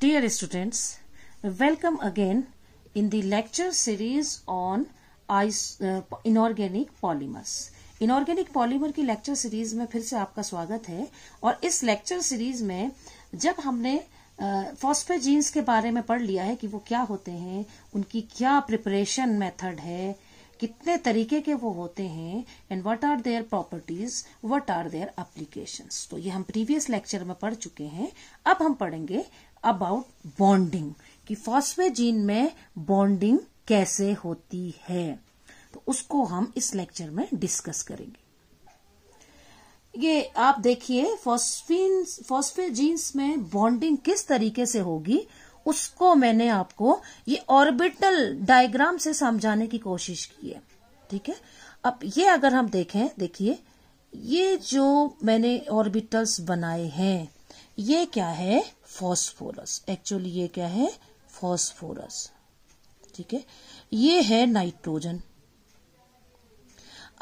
Dear students, welcome again in the lecture series on uh, inorganic polymers. Inorganic polymer की lecture series में फिर से आपका स्वागत है और इस लेक्चर सीरीज में जब हमने फॉस्फेजीन्स uh, के बारे में पढ़ लिया है कि वो क्या होते हैं उनकी क्या प्रिपरेशन मेथड है कितने तरीके के वो होते हैं and what are their properties what are their applications तो ये हम प्रीवियस लेक्चर में पढ़ चुके हैं अब हम पढ़ेंगे अबाउट बॉन्डिंग कि फॉस्फेजीन में बॉन्डिंग कैसे होती है तो उसको हम इस लेक्चर में डिस्कस करेंगे ये आप देखिए फॉस्फिन फॉस्फेजीन्स में बॉन्डिंग किस तरीके से होगी उसको मैंने आपको ये ऑर्बिटल डायग्राम से समझाने की कोशिश की है ठीक है अब ये अगर हम देखें देखिए ये जो मैंने ऑर्बिटल्स बनाए हैं ये क्या है फॉस्फोरस एक्चुअली ये क्या है फॉस्फोरस ठीक है ये है नाइट्रोजन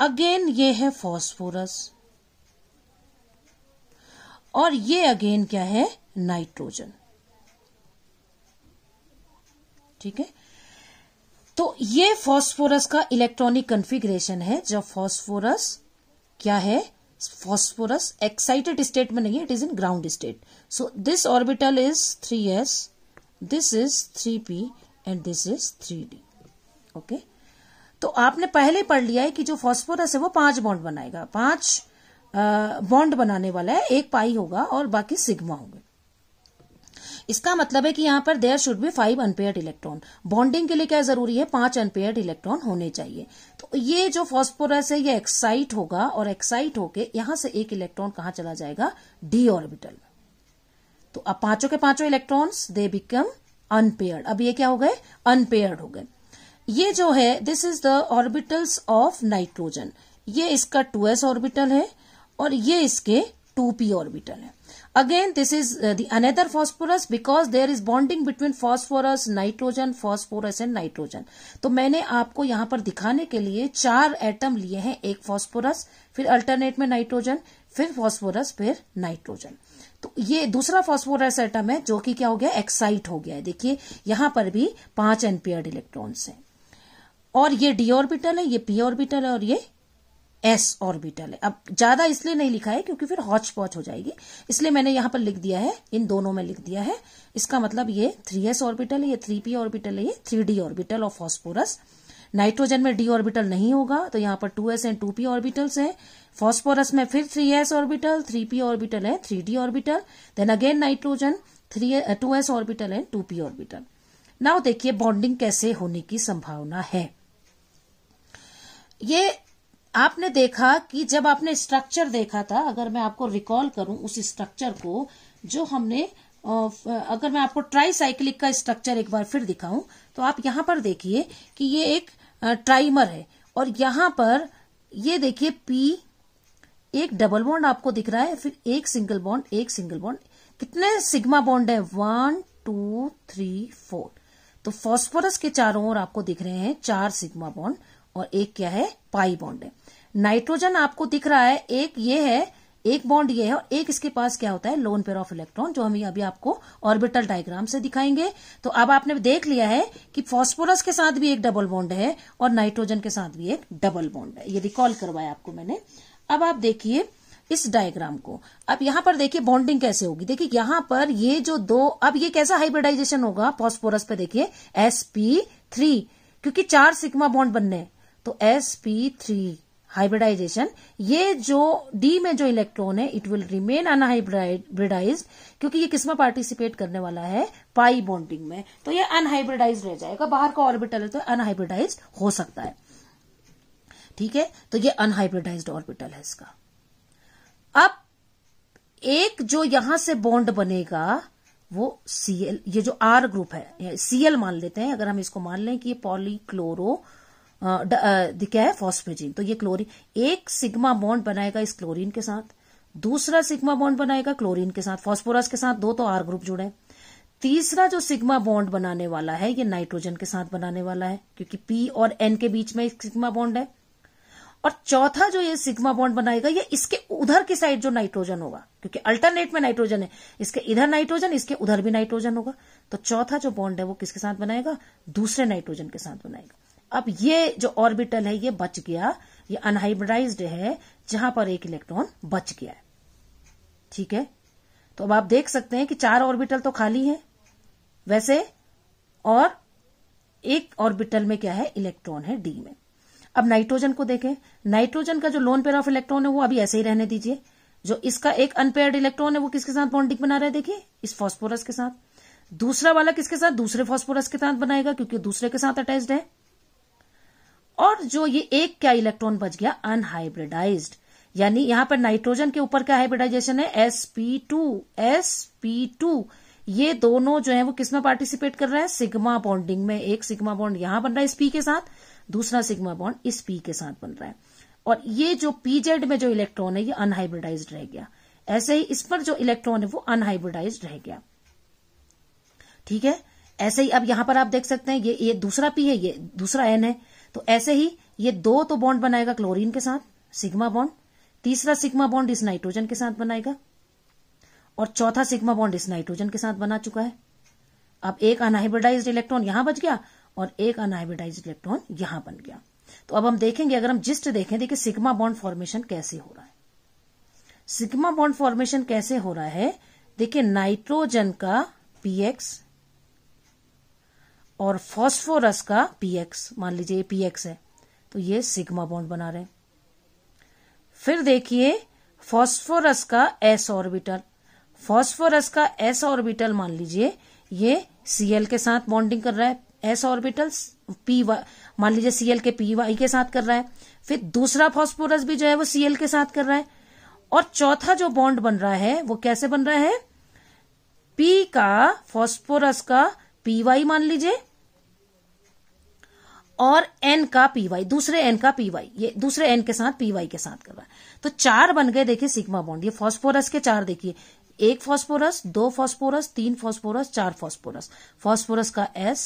अगेन ये है फॉस्फोरस और ये अगेन क्या है नाइट्रोजन ठीक है तो ये फॉस्फोरस का इलेक्ट्रॉनिक कंफिग्रेशन है जब फॉस्फोरस क्या है फॉस्फोरस एक्साइटेड स्टेट में नहीं है it is in ground state so this orbital is three S this is three P and this is three D okay तो आपने पहले पढ़ लिया है कि जो फॉस्फोरस है वो पांच बॉन्ड बनाएगा पांच बॉन्ड बनाने वाला है एक पाई होगा और बाकी सिग्मा होगा इसका मतलब है कि यहाँ पर there should be five unpaired electron bonding के लिए क्या जरूरी है पांच अनपेयर्ड इलेक्ट्रॉन होने चाहिए तो ये जो फॉस्फोरस है ये एक्साइट होगा और एक्साइट होके यहां से एक इलेक्ट्रॉन कहां चला जाएगा डी ऑर्बिटल में तो अब पांचों के पांचों इलेक्ट्रॉन्स दे बिकम अनपेयर्ड अब ये क्या हो गए अनपेयर्ड हो गए ये जो है this is the orbitals of nitrogen ये इसका टू ऑर्बिटल है और ये इसके टू ऑर्बिटल है Again, this is uh, the another phosphorus because there is bonding between phosphorus, nitrogen, phosphorus and nitrogen. तो मैंने आपको यहाँ पर दिखाने के लिए चार एटम लिए हैं एक फॉस्फोरस फिर अल्टरनेट में नाइट्रोजन फिर फॉस्फोरस फिर नाइट्रोजन तो ये दूसरा फॉस्फोरस एटम है जो कि क्या हो गया एक्साइट हो गया है देखिए यहाँ पर भी पांच एनपेयर इलेक्ट्रॉन्स हैं और ये डी ऑर्बिटल है ये पी ऑर्बिटल है और ये एस ऑर्बिटल है अब ज्यादा इसलिए नहीं लिखा है क्योंकि फिर हॉच पॉच हो जाएगी इसलिए मैंने यहां पर लिख दिया है इन दोनों में लिख दिया है इसका मतलब ये थ्री एस ऑर्बिटल है ये थ्री पी ऑर्बिटल है ये three D orbital of phosphorus nitrogen में डी ऑर्बिटल नहीं होगा तो यहाँ पर two S and two P orbitals है फॉस्फोरस में फिर three S orbital three P orbital है three D orbital then again nitrogen three two S orbital and two P orbital now देखिए बॉन्डिंग कैसे होने की संभावना है ये आपने देखा कि जब आपने स्ट्रक्चर देखा था अगर मैं आपको रिकॉल करूं उस स्ट्रक्चर को जो हमने अगर मैं आपको ट्राई साइक्लिक का स्ट्रक्चर एक बार फिर दिखाऊं तो आप यहां पर देखिए कि ये एक ट्राइमर है और यहां पर ये देखिए पी एक डबल बॉन्ड आपको दिख रहा है फिर एक सिंगल बॉन्ड एक सिंगल बॉन्ड कितने सिग्मा बॉन्ड है वन टू थ्री फोर तो फॉस्फोरस के चारों ओर आपको दिख रहे हैं चार सिग्मा बॉन्ड और एक क्या है पाई बॉन्ड है नाइट्रोजन आपको दिख रहा है एक ये है एक बॉन्ड ये है और एक इसके पास क्या होता है लोन पेयर ऑफ इलेक्ट्रॉन जो हम अभी आपको ऑर्बिटल डायग्राम से दिखाएंगे तो अब आपने देख लिया है कि फास्फोरस के साथ भी एक डबल बॉन्ड है और नाइट्रोजन के साथ भी एक डबल बॉन्ड है ये रिकॉल करवाया आपको मैंने अब आप देखिए इस डायग्राम को अब यहां पर देखिए बॉन्डिंग कैसे होगी देखिए यहां पर ये जो दो अब ये कैसा हाइब्रिडाइजेशन होगा फॉस्फोरस पे देखिए एसपी थ्री क्योंकि चार सिकमा बॉन्ड बनने तो एस पी थ्री हाइब्रिडाइजेशन ये जो डी में जो इलेक्ट्रॉन है इट विल रिमेन अनहाइब्रिडाइज क्योंकि ये किसमें पार्टिसिपेट करने वाला है पाई बॉन्डिंग में तो ये अनहाइब्रिडाइज रह जाएगा बाहर का ऑर्बिटल है तो अनहाइब्रिडाइज हो सकता है ठीक है तो ये अनहाइब्रिडाइज ऑर्बिटल है इसका अब एक जो यहां से बॉन्ड बनेगा वो सीएल ये जो आर ग्रुप है सीएल मान लेते हैं अगर हम इसको मान लें कि ये पॉलीक्लोरो क्या है फॉस्फेजिन तो ये क्लोरीन एक सिग्मा बॉन्ड बनाएगा इस क्लोरीन के साथ दूसरा सिग्मा बॉन्ड बनाएगा क्लोरीन के साथ फॉस्फोरस के साथ दो तो आर ग्रुप जुड़े हैं तीसरा जो सिग्मा बॉन्ड बनाने वाला है ये नाइट्रोजन के साथ बनाने वाला है क्योंकि पी और एन के बीच में एक सिग्मा बॉन्ड है और चौथा जो ये सिग्मा बॉन्ड बनाएगा ये इसके उधर की साइड जो नाइट्रोजन होगा क्योंकि अल्टरनेट में नाइट्रोजन है इसके इधर नाइट्रोजन इसके उधर भी नाइट्रोजन होगा तो चौथा जो बॉन्ड है वो किसके साथ बनाएगा दूसरे नाइट्रोजन के साथ बनाएगा अब ये जो ऑर्बिटल है ये बच गया ये अनहाइब्राइज है जहां पर एक इलेक्ट्रॉन बच गया है ठीक है तो अब आप देख सकते हैं कि चार ऑर्बिटल तो खाली है वैसे और एक ऑर्बिटल में क्या है इलेक्ट्रॉन है डी में अब नाइट्रोजन को देखें नाइट्रोजन का जो लोन पेयर ऑफ इलेक्ट्रॉन है वो अभी ऐसे ही रहने दीजिए जो इसका एक अनपेयर्ड इलेक्ट्रॉन है वो किसके साथ बॉन्डिंग बना रहा है देखिए इस फॉस्फोरस के साथ दूसरा वाला किसके साथ दूसरे फॉस्फोरस के साथ बनाएगा क्योंकि दूसरे के साथ अटैच्ड है और जो ये एक क्या इलेक्ट्रॉन बच गया अनहाइब्रिडाइज यानी यहां पर नाइट्रोजन के ऊपर क्या हाइब्रिडाइजेशन है S P two S P two ये दोनों जो है वो किस में पार्टिसिपेट कर रहा है सिग्मा बॉन्डिंग में एक सिग्मा बॉन्ड यहां बन रहा है इस पी के साथ दूसरा सिग्मा बॉन्ड इस पी के साथ बन रहा है और ये जो पीजेड में जो इलेक्ट्रॉन है ये अनहाइब्रिडाइज रह गया ऐसे ही इस पर जो इलेक्ट्रॉन है वो अनहाइब्रिडाइज रह गया ठीक है ऐसे ही अब यहां पर आप देख सकते हैं ये ये दूसरा पी है ये दूसरा एन है तो ऐसे ही ये दो तो बॉन्ड बनाएगा क्लोरीन के साथ सिग्मा बॉन्ड तीसरा सिग्मा बॉन्ड इस नाइट्रोजन के साथ बनाएगा और चौथा सिग्मा बॉन्ड इस नाइट्रोजन के साथ बना चुका है अब एक अनहाइब्रिडाइज इलेक्ट्रॉन यहां बच गया और एक अनहाइब्रिडाइज इलेक्ट्रॉन यहां बन गया तो अब हम देखेंगे अगर हम जिस्ट देखें देखिए सिग्मा बॉन्ड फॉर्मेशन कैसे हो रहा है सिग्मा बॉन्ड फॉर्मेशन कैसे हो रहा है देखिए नाइट्रोजन का पीएक्स और फॉस्फोरस का पीएक्स मान लीजिए ये पीएक्स है तो ये सिग्मा बॉन्ड बना रहे फिर देखिए फॉस्फोरस का एस ऑर्बिटल फॉस्फोरस का एस ऑर्बिटल मान लीजिए ये सीएल के साथ बॉन्डिंग कर रहा है एस ऑर्बिटल पी वाई मान लीजिए सीएल के पी वाई के साथ कर रहा है फिर दूसरा फॉस्फोरस भी जो है वो सीएल के साथ कर रहा है और चौथा जो बॉन्ड बन रहा है वो कैसे बन रहा है पी का फॉस्फोरस का पी वाई मान लीजिए और एन का पीवाई दूसरे एन का पीवाई ये दूसरे एन के साथ पीवाई के साथ कर रहा है तो चार बन गए देखिए सिग्मा बॉन्ड ये फॉस्फोरस के चार देखिए एक फॉस्फोरस दो फॉस्फोरस तीन फॉस्फोरस चार फॉस्फोरस फॉस्फोरस का एस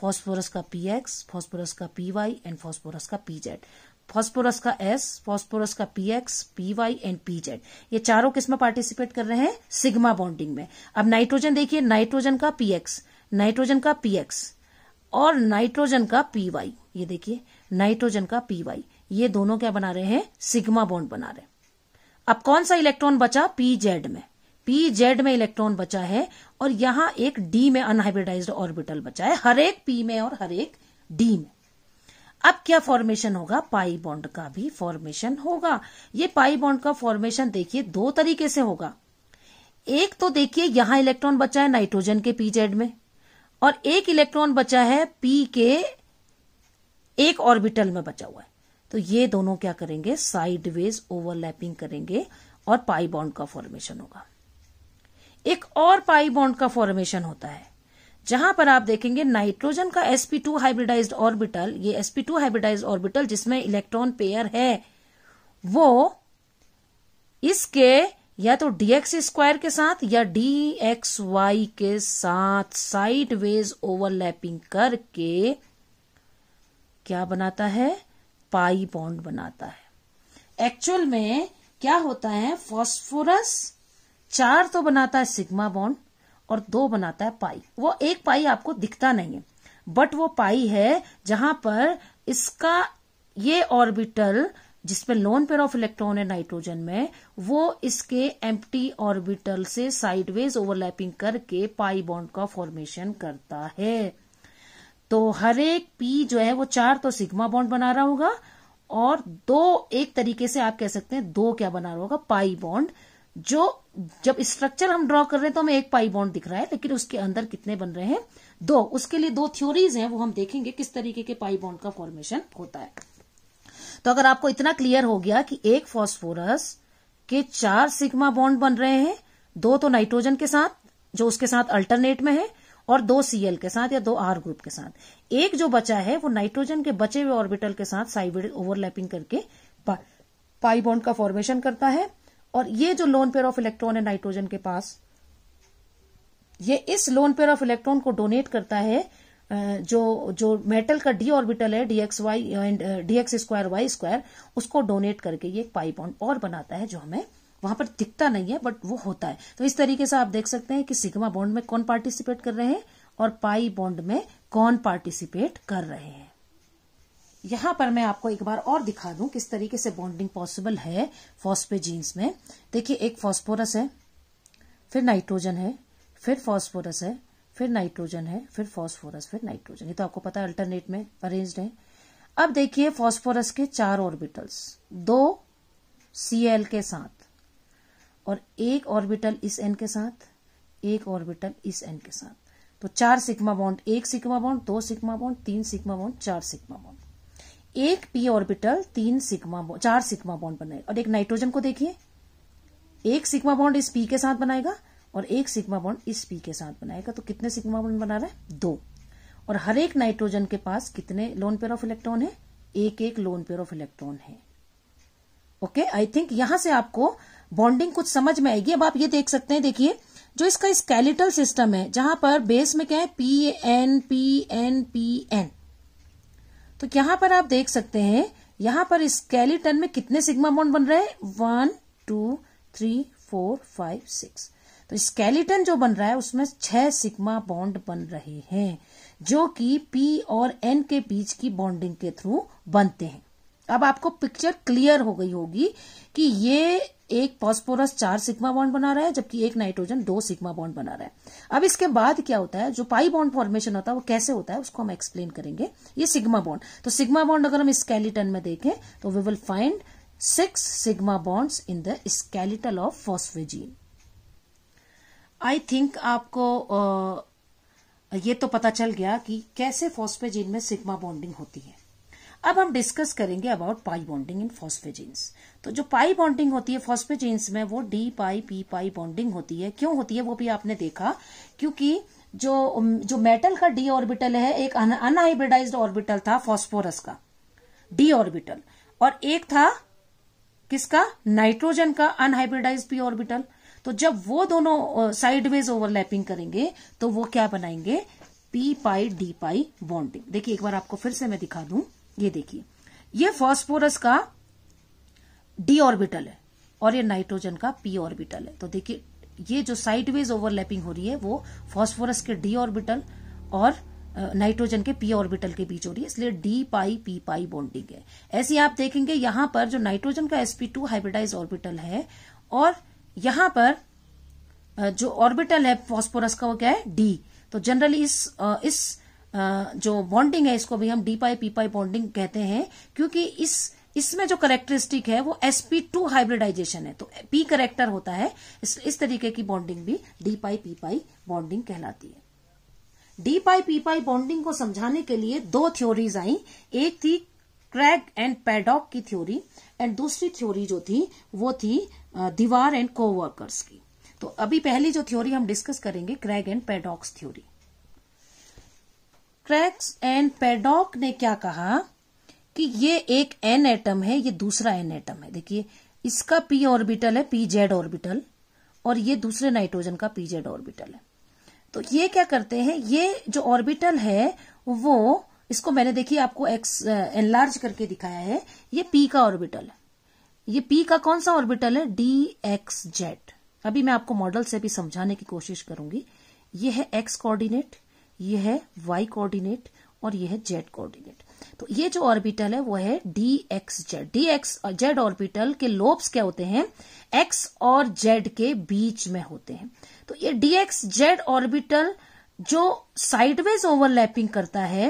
फॉस्फोरस का पी एक्स फॉस्फोरस का पी वाई एंड फॉस्फोरस का पी जेड फॉस्फोरस का एस फॉस्फोरस का P X P Y and P Z ये चारों किस्म पार्टिसिपेट कर रहे हैं सिग्मा बॉन्डिंग में अब नाइट्रोजन देखिए नाइट्रोजन का पी एक्स नाइट्रोजन का पी एक्स और नाइट्रोजन का पी वाई ये देखिए नाइट्रोजन का पी वाई ये दोनों क्या बना रहे हैं सिग्मा बॉन्ड बना रहे अब कौन सा इलेक्ट्रॉन बचा पी जेड में पी जेड में इलेक्ट्रॉन बचा है और यहां एक डी में अनहाइब्रिडाइज्ड ऑर्बिटल बचा है हर एक पी में और हर एक डी में अब क्या फॉर्मेशन होगा पाई बॉन्ड का भी फॉर्मेशन होगा ये पाई बॉन्ड का फॉर्मेशन देखिए दो तरीके से होगा एक तो देखिए यहां इलेक्ट्रॉन बचा है नाइट्रोजन के पीजेड में और एक इलेक्ट्रॉन बचा है पी के एक ऑर्बिटल में बचा हुआ है तो ये दोनों क्या करेंगे साइडवेज ओवरलैपिंग करेंगे और पाई बॉन्ड का फॉर्मेशन होगा एक और पाई बॉन्ड का फॉर्मेशन होता है जहां पर आप देखेंगे नाइट्रोजन का sp2 हाइब्रिडाइज्ड ऑर्बिटल ये sp2 हाइब्रिडाइज्ड ऑर्बिटल जिसमें इलेक्ट्रॉन पेयर है वो इसके या तो डीएक्स स्क्वायर के साथ या डी एक्स वाई के साथ साइड वेज ओवरलैपिंग करके क्या बनाता है पाई बॉन्ड बनाता है एक्चुअल में क्या होता है फॉस्फोरस चार तो बनाता है सिग्मा बॉन्ड और दो बनाता है पाई वो एक पाई आपको दिखता नहीं है बट वो पाई है जहां पर इसका ये ऑर्बिटल जिसमें लोन पेयर ऑफ इलेक्ट्रॉन है नाइट्रोजन में वो इसके एम्प्टी ऑर्बिटल से साइडवेज ओवरलैपिंग करके पाई बॉन्ड का फॉर्मेशन करता है तो हर एक पी जो है वो चार तो सिग्मा बॉन्ड बना रहा होगा और दो एक तरीके से आप कह सकते हैं दो क्या बना रहा होगा पाई बॉन्ड जो जब स्ट्रक्चर हम ड्रॉ कर रहे हैं तो हमें एक पाई बॉन्ड दिख रहा है लेकिन उसके अंदर कितने बन रहे हैं दो उसके लिए दो थ्योरीज हैं वो हम देखेंगे किस तरीके के पाई बॉन्ड का फॉर्मेशन होता है तो अगर आपको इतना क्लियर हो गया कि एक फॉस्फोरस के चार सिग्मा बॉन्ड बन रहे हैं दो तो नाइट्रोजन के साथ जो उसके साथ अल्टरनेट में है और दो सीएल के साथ या दो आर ग्रुप के साथ एक जो बचा है वो नाइट्रोजन के बचे हुए ऑर्बिटल के साथ साइबिड ओवरलैपिंग करके पा, पाई बॉन्ड का फॉर्मेशन करता है और ये जो लोन पेयर ऑफ इलेक्ट्रॉन है नाइट्रोजन के पास ये इस लोन पेयर ऑफ इलेक्ट्रॉन को डोनेट करता है जो जो मेटल का डी ऑर्बिटल है DX Y and dx square Y square उसको डोनेट करके ये एक पाई बॉन्ड और बनाता है जो हमें वहां पर दिखता नहीं है बट वो होता है तो इस तरीके से आप देख सकते हैं कि सिग्मा बॉन्ड में कौन पार्टिसिपेट कर रहे हैं और पाई बॉन्ड में कौन पार्टिसिपेट कर रहे हैं यहां पर मैं आपको एक बार और दिखा दूं किस तरीके से बॉन्डिंग पॉसिबल है फॉस्पेजीन्स में देखिए एक फॉस्फोरस है फिर नाइट्रोजन है फिर फॉस्फोरस है फिर नाइट्रोजन है फिर फॉस्फोरस फिर नाइट्रोजन ये तो आपको पता है अल्टरनेट में अरेन्ज है अब देखिए फॉस्फोरस के चार ऑर्बिटल्स दो सी एल के साथ और एक ऑर्बिटल इस एन के साथ एक ऑर्बिटल इस एन के साथ तो चार सिग्मा बॉन्ड एक सिग्मा बॉन्ड दो सिकमा बॉन्ड तीन सिकमा बॉन्ड चार सिक्मा बॉन्ड एक पी ऑर्बिटल तीन सिग्मा चार सिकमा बॉन्ड बनाएगा और एक नाइट्रोजन को देखिए एक सिकमा बॉन्ड इस पी के साथ बनाएगा और एक सिग्मा बॉन्ड इस पी के साथ बनाएगा तो कितने सिग्मा बॉन्ड बना रहा है दो और हर एक नाइट्रोजन के पास कितने लोन पेयर ऑफ इलेक्ट्रॉन है एक एक लोन पेयर ऑफ इलेक्ट्रॉन है ओके आई थिंक यहां से आपको बॉन्डिंग कुछ समझ में आएगी अब आप ये देख सकते हैं देखिए जो इसका स्केलेटल सिस्टम है जहां पर बेस में क्या है P N P N P N तो यहां पर आप देख सकते हैं यहां पर स्केलेटन में कितने सिग्मा बॉन्ड बन रहे हैं one two three four five six तो स्केलेटन जो बन रहा है उसमें छह सिग्मा बॉन्ड बन रहे हैं जो कि पी और एन के बीच की बॉन्डिंग के थ्रू बनते हैं अब आपको पिक्चर क्लियर हो गई होगी कि ये एक पॉस्पोरस चार सिग्मा बॉन्ड बना रहा है जबकि एक नाइट्रोजन दो सिग्मा बॉन्ड बना रहा है अब इसके बाद क्या होता है जो पाई बॉन्ड फॉर्मेशन होता है वो कैसे होता है उसको हम एक्सप्लेन करेंगे ये सिग्मा बॉन्ड तो सिग्मा बॉन्ड अगर हम स्केलेटन में देखें तो we will find six sigma bonds in the skeletal of phosphazene I think आपको ये तो पता चल गया कि कैसे फॉस्फेजीन में सिग्मा बॉन्डिंग होती है अब हम डिस्कस करेंगे अबाउट पाई बॉन्डिंग इन फॉस्फेजिन्स तो जो पाई बॉन्डिंग होती है फॉस्फेजिन्स में वो D pi P pi bonding होती है क्यों होती है वो भी आपने देखा क्योंकि जो जो मेटल का डी ऑर्बिटल है एक अनहाइब्रिडाइज्ड ऑर्बिटल था फॉस्फोरस का डी ऑर्बिटल और एक था किसका नाइट्रोजन का अनहाइब्रिडाइज पी ऑर्बिटल तो जब वो दोनों साइडवेज ओवरलैपिंग करेंगे तो वो क्या बनाएंगे P pi D pi bonding देखिए एक बार आपको फिर से मैं दिखा दूं ये देखिए ये फॉस्फोरस का डी ऑर्बिटल है और ये नाइट्रोजन का पी ऑर्बिटल है तो देखिए ये जो साइडवेज ओवरलैपिंग हो रही है वो फॉस्फोरस के डी ऑर्बिटल और नाइट्रोजन के पी ऑर्बिटल के बीच हो रही है इसलिए D pi P pi bonding है ऐसे आप देखेंगे यहां पर जो नाइट्रोजन का टू हाइब्रिडाइज ऑर्बिटल है और यहां पर जो ऑर्बिटल है फॉस्फोरस का वो क्या है डी तो जनरली इस इस जो बॉन्डिंग है इसको भी हम D pi P pi bonding कहते हैं क्योंकि इस इसमें जो करेक्टरिस्टिक है वो एसपी टू हाइब्रिडाइजेशन है तो पी करेक्टर होता है इस, इस तरीके की बॉन्डिंग भी D pi P pi bonding कहलाती है D pi P pi bonding को समझाने के लिए दो थ्योरीज आई एक थी क्रैग एंड पैडॉक की थ्योरी एंड दूसरी थ्योरी जो थी वो थी दीवार एंड कोवर्कर्स की तो अभी पहली जो थ्योरी हम डिस्कस करेंगे Craig and Paddock's theory Craig's and Paddock ने क्या कहा कि ये एक एन एटम है ये दूसरा एन एटम है देखिए इसका पी ऑर्बिटल है पी जेड ऑर्बिटल और ये दूसरे नाइट्रोजन का पी जेड ऑर्बिटल है तो ये क्या करते हैं ये जो ऑर्बिटल है वो इसको मैंने देखिए आपको एक्स एनलार्ज करके दिखाया है ये पी का ऑर्बिटल है ये पी का कौन सा ऑर्बिटल है डी एक्स जेड अभी मैं आपको मॉडल से भी समझाने की कोशिश करूंगी ये है एक्स कोऑर्डिनेट ये है वाई कोऑर्डिनेट और ये है जेड कोऑर्डिनेट तो ये जो ऑर्बिटल है वो है D x Z D x Z orbital के लोब्स क्या होते हैं एक्स और जेड के बीच में होते हैं तो ये डी एक्स जेड ऑर्बिटल जो साइडवेज ओवरलैपिंग करता है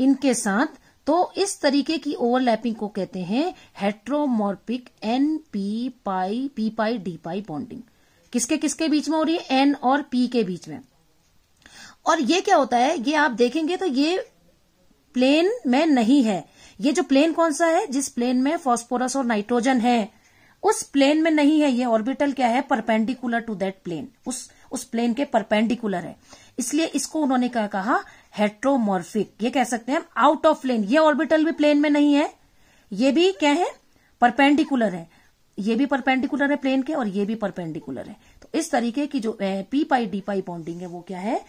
इनके साथ तो इस तरीके की ओवरलैपिंग को कहते हैं heteromorphic n p pi P pi D pi bonding किसके किसके बीच में हो रही है एन और पी के बीच में और ये क्या होता है ये आप देखेंगे तो ये प्लेन में नहीं है ये जो प्लेन कौन सा है जिस प्लेन में फॉस्फोरस और नाइट्रोजन है उस प्लेन में नहीं है ये ऑर्बिटल क्या है परपेंडिकुलर टू दैट प्लेन उस उस प्लेन के परपेंडिकुलर है इसलिए इसको उन्होंने क्या कहा हेट्रोमोर्फिक ये कह सकते हैं आउट ऑफ प्लेन ये ऑर्बिटल भी प्लेन में नहीं है ये भी क्या है परपेंडिकुलर है ये भी परपेंडिकुलर है प्लेन के और ये भी परपेंडिकुलर है तो इस तरीके की जो p pi D pi bonding है वो क्या है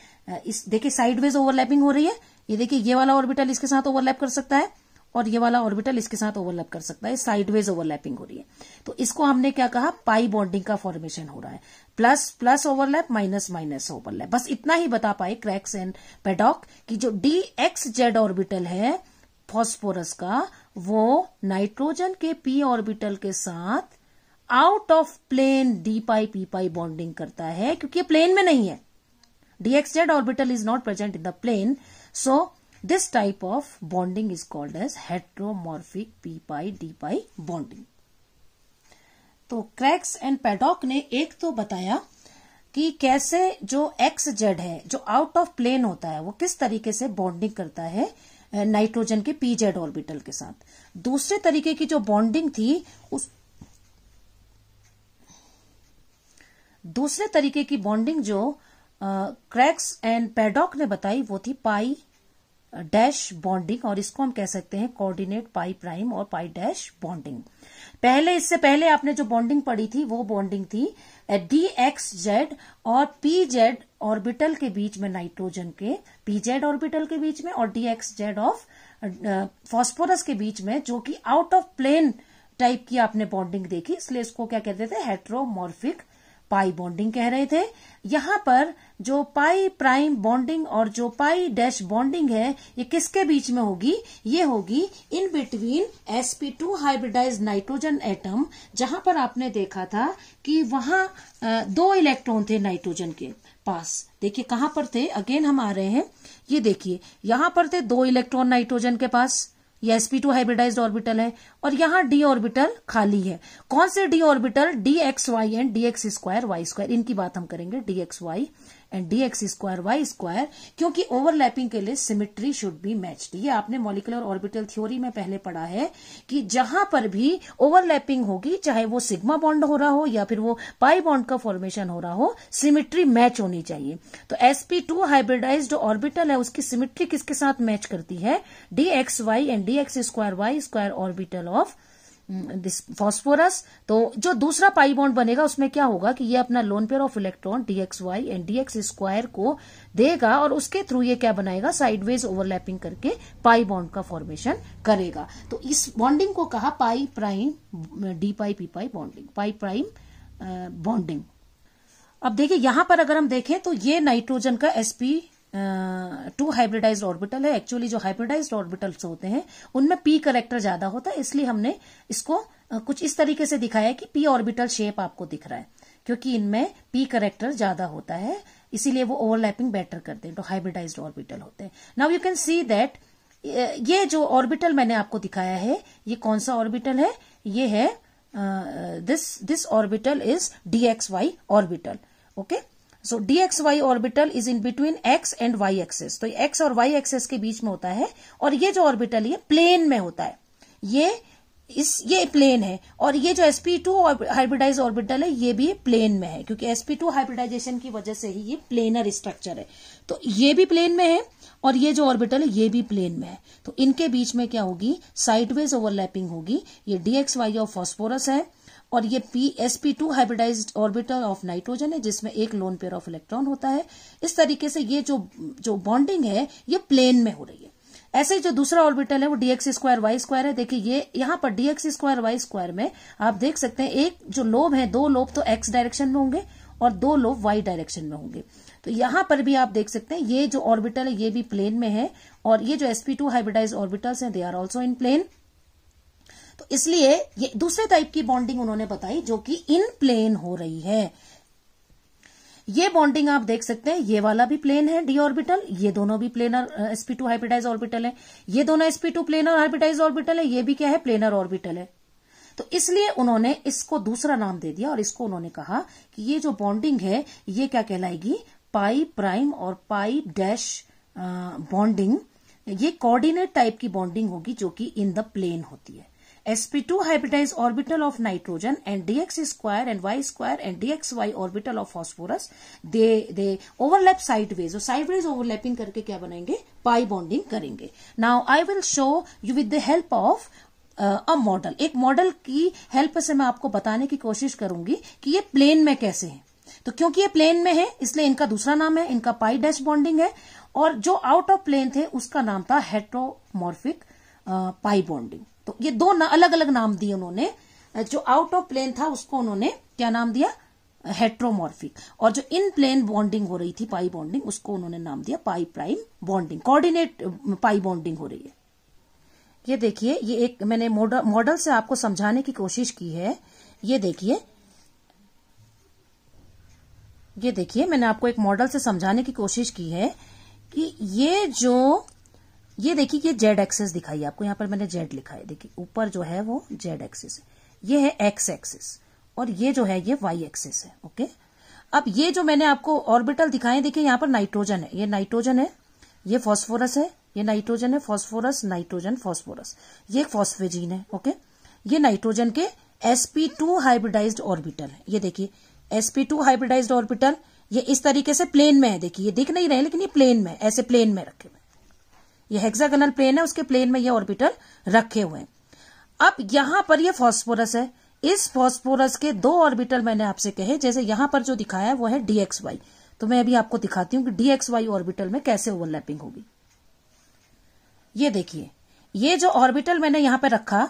इस देखिए साइडवेज ओवरलैपिंग हो रही है ये देखिए ये वाला ऑर्बिटल इसके साथ ओवरलैप कर सकता है और ये वाला ऑर्बिटल इसके साथ ओवरलैप कर सकता है साइडवेज ओवरलैपिंग हो रही है तो इसको हमने क्या कहा पाई बॉन्डिंग का फॉर्मेशन हो रहा है plus plus overlap minus minus overlap बस इतना ही बता पाए क्रैक्स एंड पेडॉक कि जो डी एक्स जेड ऑर्बिटल है फॉस्फोरस का वो नाइट्रोजन के पी ऑर्बिटल के साथ out of plane d pi P pi bonding करता है क्योंकि ये प्लेन में नहीं है d x z orbital is not present in the plane so this type of bonding is called as heteromorphic p pi D pi bonding तो Craig's and Paddock ने एक तो बताया कि कैसे जो एक्स जेड है जो आउट ऑफ प्लेन होता है वो किस तरीके से बॉन्डिंग करता है नाइट्रोजन के पी जेड ऑर्बिटल के साथ दूसरे तरीके की जो बॉन्डिंग थी उस दूसरे तरीके की बॉन्डिंग जो क्रैक्स एंड पेडॉक ने बताई वो थी पाई डैश बॉन्डिंग और इसको हम कह सकते हैं कोऑर्डिनेट पाई प्राइम और पाई डैश बॉन्डिंग पहले इससे पहले आपने जो बॉन्डिंग पड़ी थी वो बॉन्डिंग थी डी एक्स जेड और पी जेड ऑर्बिटल के बीच में नाइट्रोजन के पी जेड ऑर्बिटल के बीच में और d x z of phosphorus के बीच में जो कि आउट ऑफ प्लेन टाइप की आपने बॉन्डिंग देखी इसलिए इसको क्या कहते थे हेट्रोमॉर्फिक पाई बॉन्डिंग कह रहे थे यहां पर जो पाई प्राइम बॉन्डिंग और जो पाई डैश बॉन्डिंग है ये किसके बीच में होगी ये होगी in between sp two hybridize nitrogen atom जहां पर आपने देखा था कि वहां दो इलेक्ट्रॉन थे नाइट्रोजन के पास देखिए कहां पर थे अगेन हम आ रहे हैं ये देखिए यहां पर थे दो इलेक्ट्रॉन नाइट्रोजन के पास ये sp2 टू हाइब्रिडाइज ऑर्बिटल है और यहाँ d ऑर्बिटल खाली है कौन से d orbital d x y and d x square Y square इनकी बात हम करेंगे d x y and d x square Y square क्योंकि ओवरलैपिंग के लिए सिमिट्री शुड बी मैच्ड ये आपने मोलिकुलर ऑर्बिटल थ्योरी में पहले पढ़ा है कि जहां पर भी ओवरलैपिंग होगी चाहे वो सिग्मा बॉन्ड हो रहा हो या फिर वो पाई बॉन्ड का फॉर्मेशन हो रहा हो सिमिट्री मैच होनी चाहिए तो एसपी टू हाइब्रिडाइज ऑर्बिटल है उसकी सिमिट्री किसके साथ मैच करती है D x y and d x square Y square orbital of phosphorus तो जो दूसरा पाई बॉन्ड बनेगा उसमें क्या होगा कि ये अपना lone pair of electron d x Y and dx square को देगा और उसके थ्रू ये क्या बनाएगा साइडवेज ओवरलैपिंग करके पाई बॉन्ड का फॉर्मेशन करेगा तो इस बॉन्डिंग को कहा pi prime d pi P pi bonding pi prime bonding अब देखिये यहां पर अगर हम देखें तो ये नाइट्रोजन का एसपी टू हाइब्रिडाइज्ड ऑर्बिटल है एक्चुअली जो हाइब्रिडाइज्ड ऑर्बिटल्स होते हैं उनमें पी करेक्टर ज्यादा होता है इसलिए हमने इसको कुछ इस तरीके से दिखाया कि पी ऑर्बिटल शेप आपको दिख रहा है क्योंकि इनमें पी करेक्टर ज्यादा होता है इसीलिए वो ओवरलैपिंग बेटर करते हैं तो हाइब्रिडाइज ऑर्बिटल होते हैं now you can see that ये जो ऑर्बिटल मैंने आपको दिखाया है ये कौन सा ऑर्बिटल है ये है this this orbital is d x y orbital okay so d x y orbital is in between x and y axes तो एक्स और वाई एक्सेस के बीच में होता है और ये जो ऑर्बिटल ये प्लेन में होता है ये इस ये प्लेन है और ये जो एसपी टू हाइब्रिडाइज ऑर्बिटल है ये भी प्लेन में है क्योंकि एसपी टू हाइब्रिडाइजेशन की वजह से ही ये प्लेनर स्ट्रक्चर है तो ये भी प्लेन में है और ये जो ऑर्बिटल है ये भी प्लेन में है तो इनके बीच में क्या होगी साइडवेज ओवरलैपिंग होगी ये dxy वाई ऑफ फॉस्फोरस है और ये p s P two hybridize orbital of nitrogen है जिसमें एक लोन पेयर ऑफ इलेक्ट्रॉन होता है इस तरीके से ये जो जो बॉन्डिंग है ये प्लेन में हो रही है ऐसे जो दूसरा ऑर्बिटल है वो डीएक्स स्क्वायर वाई स्क्वायर है देखिए ये यहाँ पर डीएक्स स्क्वायर वाई स्क्वायर में आप देख सकते हैं एक जो लोब है दो लोब तो एक्स डायरेक्शन में होंगे और दो लोब वाई डायरेक्शन में होंगे तो यहां पर भी आप देख सकते हैं ये जो ऑर्बिटल है ये भी प्लेन में है और ये जो एसपी टू हाइब्रिडाइज ऑर्बिटल्स हैं they are also in plane तो इसलिए ये दूसरे टाइप की बॉन्डिंग उन्होंने बताई जो कि इन प्लेन हो रही है ये बॉन्डिंग आप देख सकते हैं ये वाला भी प्लेन है डी ऑर्बिटल ये दोनों भी planar sp two hybridize orbital है ये दोनों sp two planar hybridize orbital है ये भी क्या है प्लेनर ऑर्बिटल है तो इसलिए उन्होंने इसको दूसरा नाम दे दिया और इसको उन्होंने कहा कि ये जो बॉन्डिंग है ये क्या कहलाएगी पाई प्राइम और पाई डैश बॉन्डिंग ये कोऑर्डिनेट टाइप की बॉन्डिंग होगी जो कि इन द प्लेन होती है sp2 hybridized orbital of nitrogen and dx square and y square and dxy orbital of phosphorus they they overlap sideways so sideways overlapping karke kya banayenge pi bonding karenge now I will show you with the help of uh uh, model एक model की help से मैं आपको बताने की कोशिश करूंगी कि ये प्लेन में कैसे है तो क्योंकि ये प्लेन में है इसलिए इनका दूसरा नाम है इनका पाई डैश बॉन्डिंग है और जो आउट ऑफ प्लेन थे उसका नाम था हेट्रोमॉर्फिक पाई बॉन्डिंग तो ये दो ना, अलग अलग नाम दिए उन्होंने जो आउट ऑफ प्लेन था उसको उन्होंने क्या नाम दिया हेट्रोमॉर्फिक और जो इन प्लेन बॉन्डिंग हो रही थी पाई बॉन्डिंग उसको उन्होंने नाम दिया pi prime bonding coordinate pi bonding हो रही है ये देखिए ये एक मैंने मॉडल मॉडल से आपको समझाने की कोशिश की है ये देखिए ये देखिए मैंने आपको एक मॉडल से समझाने की कोशिश की है कि ये जो ये देखिए ये जेड एक्सेस दिखाई आपको यहाँ पर मैंने जेड लिखा है देखिए ऊपर जो है वो जेड एक्सिस ये है एक्स एक्सिस और ये जो है ये वाई एक्सिस है ओके अब ये जो मैंने आपको ऑर्बिटल दिखाए देखिए यहाँ पर नाइट्रोजन है ये नाइट्रोजन है ये फॉस्फोरस है ये नाइट्रोजन है फॉस्फोरस नाइट्रोजन फॉस्फोरस ये फॉस्फेजीन है ओके ये नाइट्रोजन के sp2 हाइब्रिडाइज ऑर्बिटल है ये देखिए sp2 हाइब्रिडाइज ऑर्बिटल ये इस तरीके से प्लेन में है देखिए ये दिख नहीं रहे लेकिन ये प्लेन में ऐसे प्लेन में रखे हुए ये हेक्सागनल प्लेन है उसके प्लेन में ये ऑर्बिटल रखे हुए हैं अब यहां पर ये फॉस्फोरस है इस फॉस्फोरस के दो ऑर्बिटल मैंने आपसे कहे जैसे यहां पर जो दिखाया है वो है डीएक्स वाई तो मैं अभी आपको दिखाती हूँ कि डीएक्स वाई ऑर्बिटल में कैसे ओवरलैपिंग होगी ये देखिए ये जो ऑर्बिटल मैंने यहां पर रखा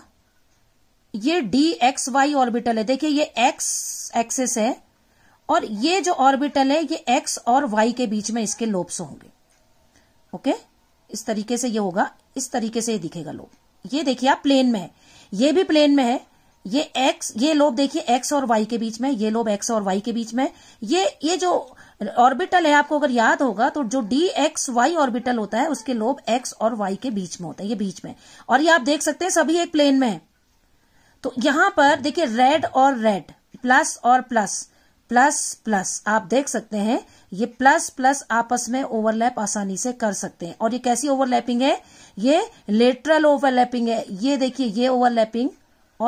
ये डी एक्स वाई ऑर्बिटल है देखिए ये एक्स एक्सेस है और ये जो ऑर्बिटल है ये एक्स और वाई के बीच में इसके लोब्स होंगे ओके okay? इस तरीके से ये होगा इस तरीके से ये दिखेगा लोग ये देखिए आप प्लेन में है ये भी प्लेन में है ये एक्स ये लोब देखिए एक्स और वाई के बीच में ये लोब एक्स और वाई के बीच में ये ये जो ऑर्बिटल है आपको अगर याद होगा तो जो डी एक्स वाई ऑर्बिटल होता है उसके लोब एक्स और वाई के बीच में होता है ये बीच में और ये आप देख सकते हैं सभी एक प्लेन में है तो यहां पर देखिए रेड और रेड प्लस और प्लस प्लस प्लस आप देख सकते हैं ये प्लस प्लस आपस में ओवरलैप आसानी से कर सकते हैं और ये कैसी ओवरलैपिंग है ये लेटरल ओवरलैपिंग है ये देखिए ये ओवरलैपिंग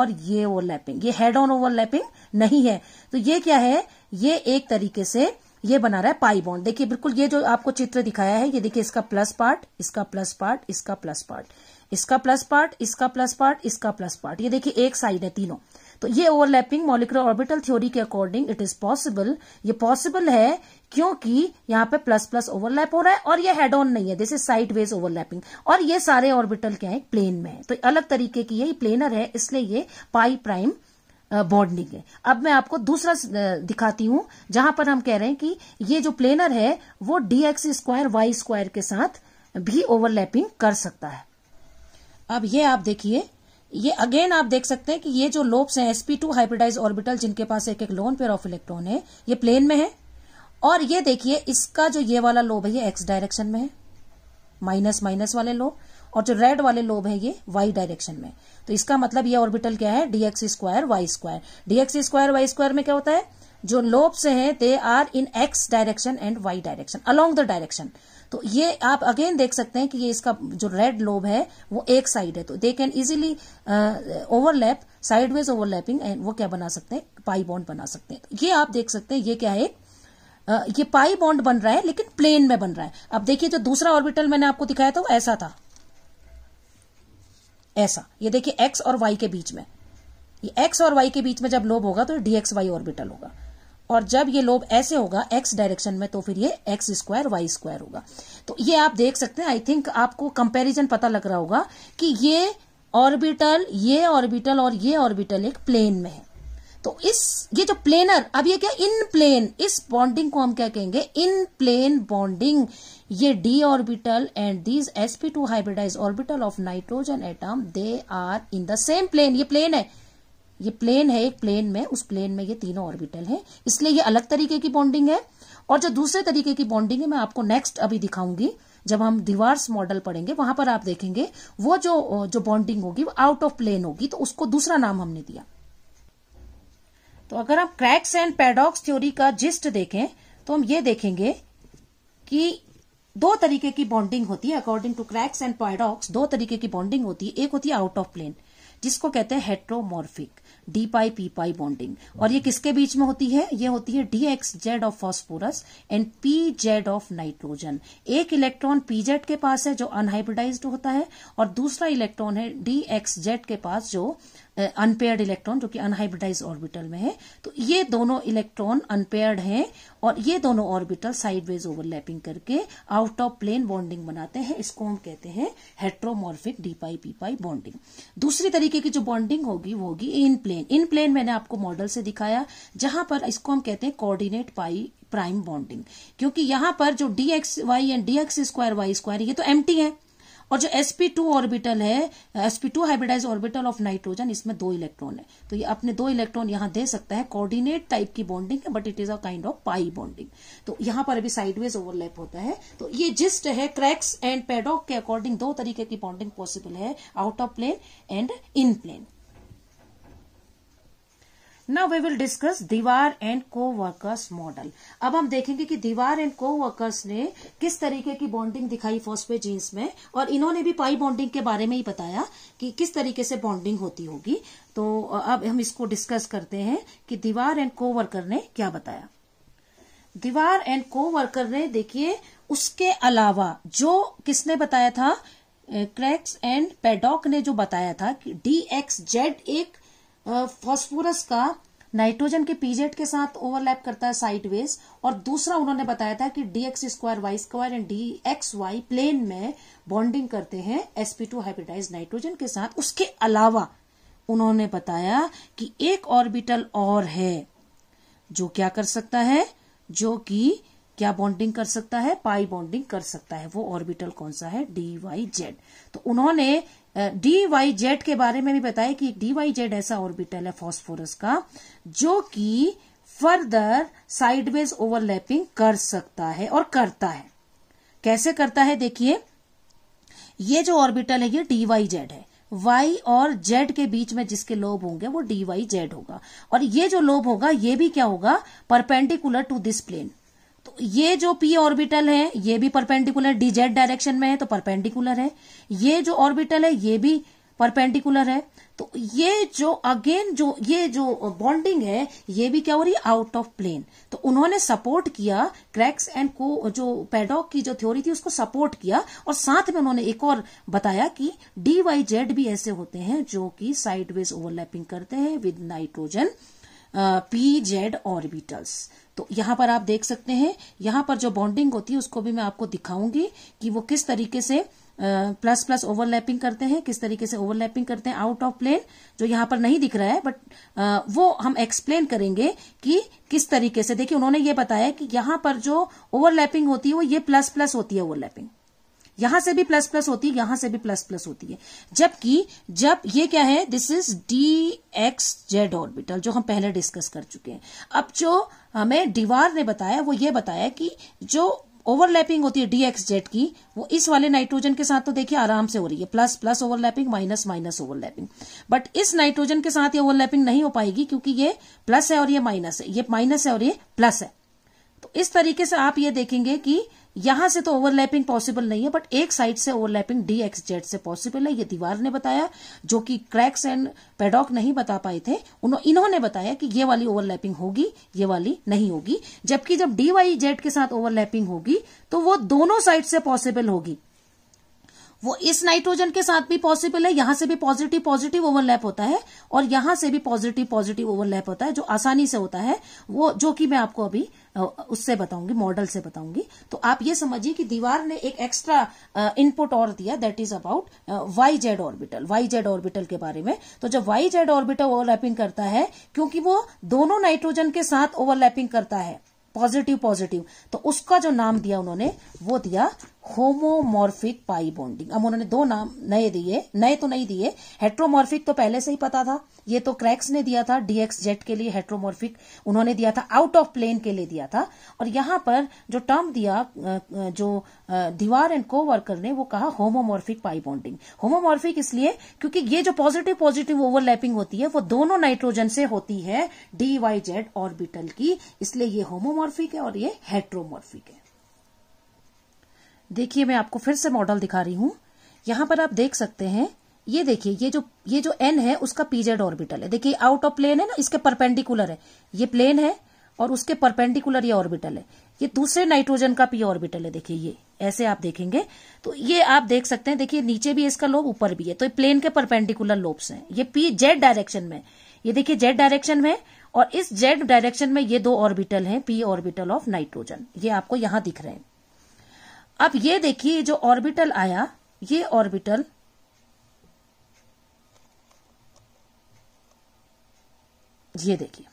और ये ओवरलैपिंग ये हेड ऑन ओवरलैपिंग नहीं है तो ये क्या है ये एक तरीके से ये बना रहा है पाई बॉन्ड देखिए बिल्कुल ये जो आपको चित्र दिखाया है ये देखिए इसका प्लस पार्ट इसका प्लस पार्ट इसका प्लस पार्ट इसका प्लस पार्ट इसका प्लस पार्ट इसका प्लस पार्ट ये देखिए एक साइड है तीनों तो ये ओवरलैपिंग मॉलिकुलर ऑर्बिटल थ्योरी के अकॉर्डिंग इट इज पॉसिबल ये पॉसिबल है क्योंकि यहाँ पे प्लस प्लस ओवरलैप हो रहा है और ये हेड ऑन नहीं है this is sideways overlapping और ये सारे ऑर्बिटल क्या है प्लेन में है तो अलग तरीके की ये प्लेनर है इसलिए ये पाई प्राइम बॉन्डिंग है अब मैं आपको दूसरा दिखाती हूं जहां पर हम कह रहे हैं कि ये जो प्लेनर है वो d x square Y square के साथ भी ओवरलैपिंग कर सकता है अब ये आप देखिए ये अगेन आप देख सकते हैं कि ये जो लोब्स हैं sp2 हाइब्रिडाइज ऑर्बिटल जिनके पास एक एक लोन पेयर ऑफ इलेक्ट्रॉन है ये प्लेन में है और ये देखिए इसका जो ये वाला लोब है ये एक्स डायरेक्शन में है माइनस माइनस वाले लोब और जो रेड वाले लोब है ये वाई डायरेक्शन में तो इसका मतलब ये ऑर्बिटल क्या है d x square Y square d x square Y square में क्या होता है जो लोब्स से हैं they are in x direction and y direction along the direction तो ये आप अगेन देख सकते हैं कि ये इसका जो रेड लोब है वो एक साइड है तो they can easily overlap sideways overlapping and वो क्या बना सकते हैं पाई बॉन्ड बना सकते हैं तो ये आप देख सकते हैं ये क्या है ये पाई बॉन्ड बन रहा है लेकिन प्लेन में बन रहा है अब देखिए जो दूसरा ऑर्बिटल मैंने आपको दिखाया था वो ऐसा था ऐसा ये देखिए एक्स और वाई के बीच में ये एक्स और वाई के बीच में जब लोब होगा तो डीएक्स वाई ऑर्बिटल होगा और जब ये लोब ऐसे होगा एक्स डायरेक्शन में तो फिर ये एक्स स्क्वायर वाई स्क्वायर होगा तो ये आप देख सकते हैं आई थिंक आपको कंपेरिजन पता लग रहा होगा कि ये ऑर्बिटल ये ऑर्बिटल और ये ऑर्बिटल एक प्लेन में है तो इस ये जो प्लेनर अब ये क्या इन प्लेन इस बॉन्डिंग को हम क्या कहेंगे इन प्लेन बॉन्डिंग ये d orbital and these sp two hybridize orbital of nitrogen atom they are in the same plane ये प्लेन है ये प्लेन है एक प्लेन में उस प्लेन में ये तीनों ऑर्बिटल है इसलिए ये अलग तरीके की बॉन्डिंग है और जो दूसरे तरीके की बॉन्डिंग है मैं आपको नेक्स्ट अभी दिखाऊंगी जब हम दीवार्स मॉडल पढ़ेंगे वहां पर आप देखेंगे वो जो जो बॉन्डिंग होगी वो आउट ऑफ प्लेन होगी तो उसको दूसरा नाम हमने दिया तो अगर आप क्रैक्स एंड पैडॉक्स थ्योरी का जिस्ट देखें तो हम ये देखेंगे कि दो तरीके की बॉन्डिंग होती है according to Craig's and Paddock's दो तरीके की बॉन्डिंग होती है एक होती है आउट ऑफ प्लेन जिसको कहते हैं heteromorphic d pi P pi bonding और ये किसके बीच में होती है ये होती है D x z of phosphorus and P z of nitrogen एक इलेक्ट्रॉन पी जेड के पास है जो अनहाइब्रिडाइज होता है और दूसरा इलेक्ट्रॉन है डी एक्स जेड के पास जो अनपेयर्ड इलेक्ट्रॉन जो कि अनहाइब्रिडाइज ऑर्बिटल में है तो ये दोनों इलेक्ट्रॉन अनपेयर्ड हैं और ये दोनों ऑर्बिटल साइडवेज ओवरलैपिंग करके आउट ऑफ प्लेन बॉन्डिंग बनाते हैं इसको हम कहते हैं हेट्रोमॉर्फिक डीपाई पीपाई बॉन्डिंग दूसरी तरीके की जो बॉन्डिंग होगी वो होगी इन प्लेन इन प्लेन मैंने आपको मॉडल से दिखाया जहां पर इसको हम कहते हैं कोऑर्डिनेट पाई प्राइम बॉन्डिंग क्योंकि यहां पर जो d x y and d x square Y square ये तो एम है और जो sp2 ऑर्बिटल है sp2 hybridise orbital of nitrogen इसमें दो इलेक्ट्रॉन है तो ये अपने दो इलेक्ट्रॉन यहाँ दे सकता है कोऑर्डिनेट टाइप की बॉन्डिंग है but it is a kind of pi bonding तो यहाँ पर अभी साइडवेज ओवरलैप होता है तो ये जिस्ट है क्रैक्स एंड पेडॉक के अकॉर्डिंग दो तरीके की बॉन्डिंग पॉसिबल है out of plane and in plane now we will discuss Dewar and coworkers model अब हम देखेंगे कि दीवार एंड को वर्कर्स ने किस तरीके की बॉन्डिंग दिखाई फॉस्फेट जीन्स में और इन्होंने भी पाई बॉन्डिंग के बारे में ही बताया कि किस तरीके से बॉन्डिंग होती होगी तो अब हम इसको डिस्कस करते हैं कि दीवार एंड को वर्कर ने क्या बताया दीवार एंड को वर्कर ने देखिए उसके अलावा जो किसने बताया था क्रैक्स एंड पेडॉक ने जो बताया था कि डी एक्स जेड एक फॉस्फोरस का नाइट्रोजन के पीजेट के साथ ओवरलैप करता है साइडवेज और दूसरा उन्होंने बताया था कि d x square Y square and d x y plane में बॉन्डिंग करते हैं एसपी टू हाइब्रिडाइज नाइट्रोजन के साथ उसके अलावा उन्होंने बताया कि एक ऑर्बिटल और है जो क्या कर सकता है जो कि क्या बॉन्डिंग कर सकता है पाई बॉन्डिंग कर सकता है वो ऑर्बिटल कौन सा है डी वाई जेड तो उन्होंने डीवाई जेड के बारे में भी बताया कि डीवाई जेड ऐसा ऑर्बिटल है फॉस्फोरस का जो कि फर्दर साइडवेज ओवरलैपिंग कर सकता है और करता है कैसे करता है देखिए ये जो ऑर्बिटल है ये डीवाई जेड है वाई और जेड के बीच में जिसके लोब होंगे वो डी वाई जेड होगा और ये जो लोब होगा ये भी क्या होगा परपेंडिकुलर टू दिस प्लेन ये जो पी ऑर्बिटल है ये भी परपेंडिकुलर जेड डायरेक्शन में है तो परपेंडिकुलर है ये जो ऑर्बिटल है ये भी परपेंडिकुलर है तो ये जो अगेन जो ये जो बॉन्डिंग है ये भी क्या हो रही है आउट ऑफ प्लेन तो उन्होंने सपोर्ट किया क्रैक्स एंड को जो पेडॉक की जो थ्योरी थी उसको सपोर्ट किया और साथ में उन्होंने एक और बताया कि डी वाई जेड भी ऐसे होते हैं जो कि साइडवेज ओवरलैपिंग करते हैं with nitrogen p z orbitals तो यहाँ पर आप देख सकते हैं यहाँ पर जो बॉन्डिंग होती है उसको भी मैं आपको दिखाऊंगी कि वो किस तरीके से प्लस प्लस ओवरलैपिंग करते हैं किस तरीके से ओवरलैपिंग करते हैं आउट ऑफ प्लेन जो यहाँ पर नहीं दिख रहा है बट वो हम एक्सप्लेन करेंगे कि किस तरीके से देखिए उन्होंने ये बताया कि यहाँ पर जो ओवरलैपिंग होती है वो ये प्लस प्लस होती है ओवरलैपिंग यहां से भी प्लस प्लस होती है यहां से भी प्लस प्लस होती है जबकि जब ये क्या है this is d x Z orbital जो हम पहले डिस्कस कर चुके हैं अब जो हमें दीवार ने बताया वो ये बताया कि जो ओवरलैपिंग होती है डीएक्स जेड की वो इस वाले नाइट्रोजन के साथ तो देखिए आराम से हो रही है plus plus overlapping minus minus overlapping but इस नाइट्रोजन के साथ ये ओवरलैपिंग नहीं हो पाएगी क्योंकि ये प्लस है और ये माइनस है ये माइनस है और ये प्लस है तो इस तरीके से आप ये देखेंगे कि यहां से तो ओवरलैपिंग पॉसिबल नहीं है बट एक साइड से ओवरलैपिंग डी एक्स जेड से पॉसिबल है ये दीवार ने बताया जो कि क्रैक्स एंड पेडॉक नहीं बता पाए थे इन्होंने बताया कि ये वाली ओवरलैपिंग होगी ये वाली नहीं होगी जबकि जब डी वाई जेड के साथ ओवरलैपिंग होगी तो वो दोनों साइड से पॉसिबल होगी वो इस नाइट्रोजन के साथ भी पॉसिबल है यहां से भी पॉजिटिव पॉजिटिव ओवरलैप होता है और यहां से भी पॉजिटिव पॉजिटिव ओवरलैप होता है जो आसानी से होता है वो जो कि मैं आपको अभी उससे बताऊंगी मॉडल से बताऊंगी तो आप ये समझिए कि दीवार ने एक एक्स्ट्रा इनपुट और दिया that is about y z orbital y z orbital के बारे में तो जब वाई जेड ऑर्बिटल ओवरलैपिंग करता है क्योंकि वो दोनों नाइट्रोजन के साथ ओवरलैपिंग करता है पॉजिटिव पॉजिटिव तो उसका जो नाम दिया उन्होंने वो दिया होमोमोर्फिक पाई बॉन्डिंग अब उन्होंने दो नाम नए दिए नए तो नहीं दिए हेट्रोमॉर्फिक तो पहले से ही पता था ये तो क्रैक्स ने दिया था डीएक्स जेट के लिए हेट्रोमोर्फिक उन्होंने दिया था आउट ऑफ प्लेन के लिए दिया था और यहां पर जो टर्म दिया जो दीवार एंड को वर्कर ने वो कहा होमोमोर्फिक पाई बॉन्डिंग होमोमोर्फिक इसलिए क्योंकि ये जो पॉजिटिव पॉजिटिव ओवरलैपिंग होती है वो दोनों नाइट्रोजन से होती है डी वाई जेड ऑर्बिटल की इसलिए ये होमोमोर्फिक है और ये हेट्रोमॉर्फिक है देखिए मैं आपको फिर से मॉडल दिखा रही हूँ यहाँ पर आप देख सकते हैं ये देखिए ये जो ये जो एन है उसका पीजेड ऑर्बिटल है देखिए आउट ऑफ प्लेन है ना इसके परपेंडिकुलर है ये प्लेन है और उसके परपेंडिकुलर ये ऑर्बिटल है ये दूसरे नाइट्रोजन का पी ऑर्बिटल है देखिए ये ऐसे आप देखेंगे तो ये आप देख सकते हैं देखिए नीचे भी इसका लोब ऊपर भी है तो ये प्लेन के परपेंडिकुलर लोब्स हैं ये पी जेड डायरेक्शन में ये देखिए जेड डायरेक्शन में और इस जेड डायरेक्शन में ये दो ऑर्बिटल हैं पी ऑर्बिटल ऑफ नाइट्रोजन ये आपको यहां दिख रहे हैं अब ये देखिए जो ऑर्बिटल आया ये ऑर्बिटल ये देखिए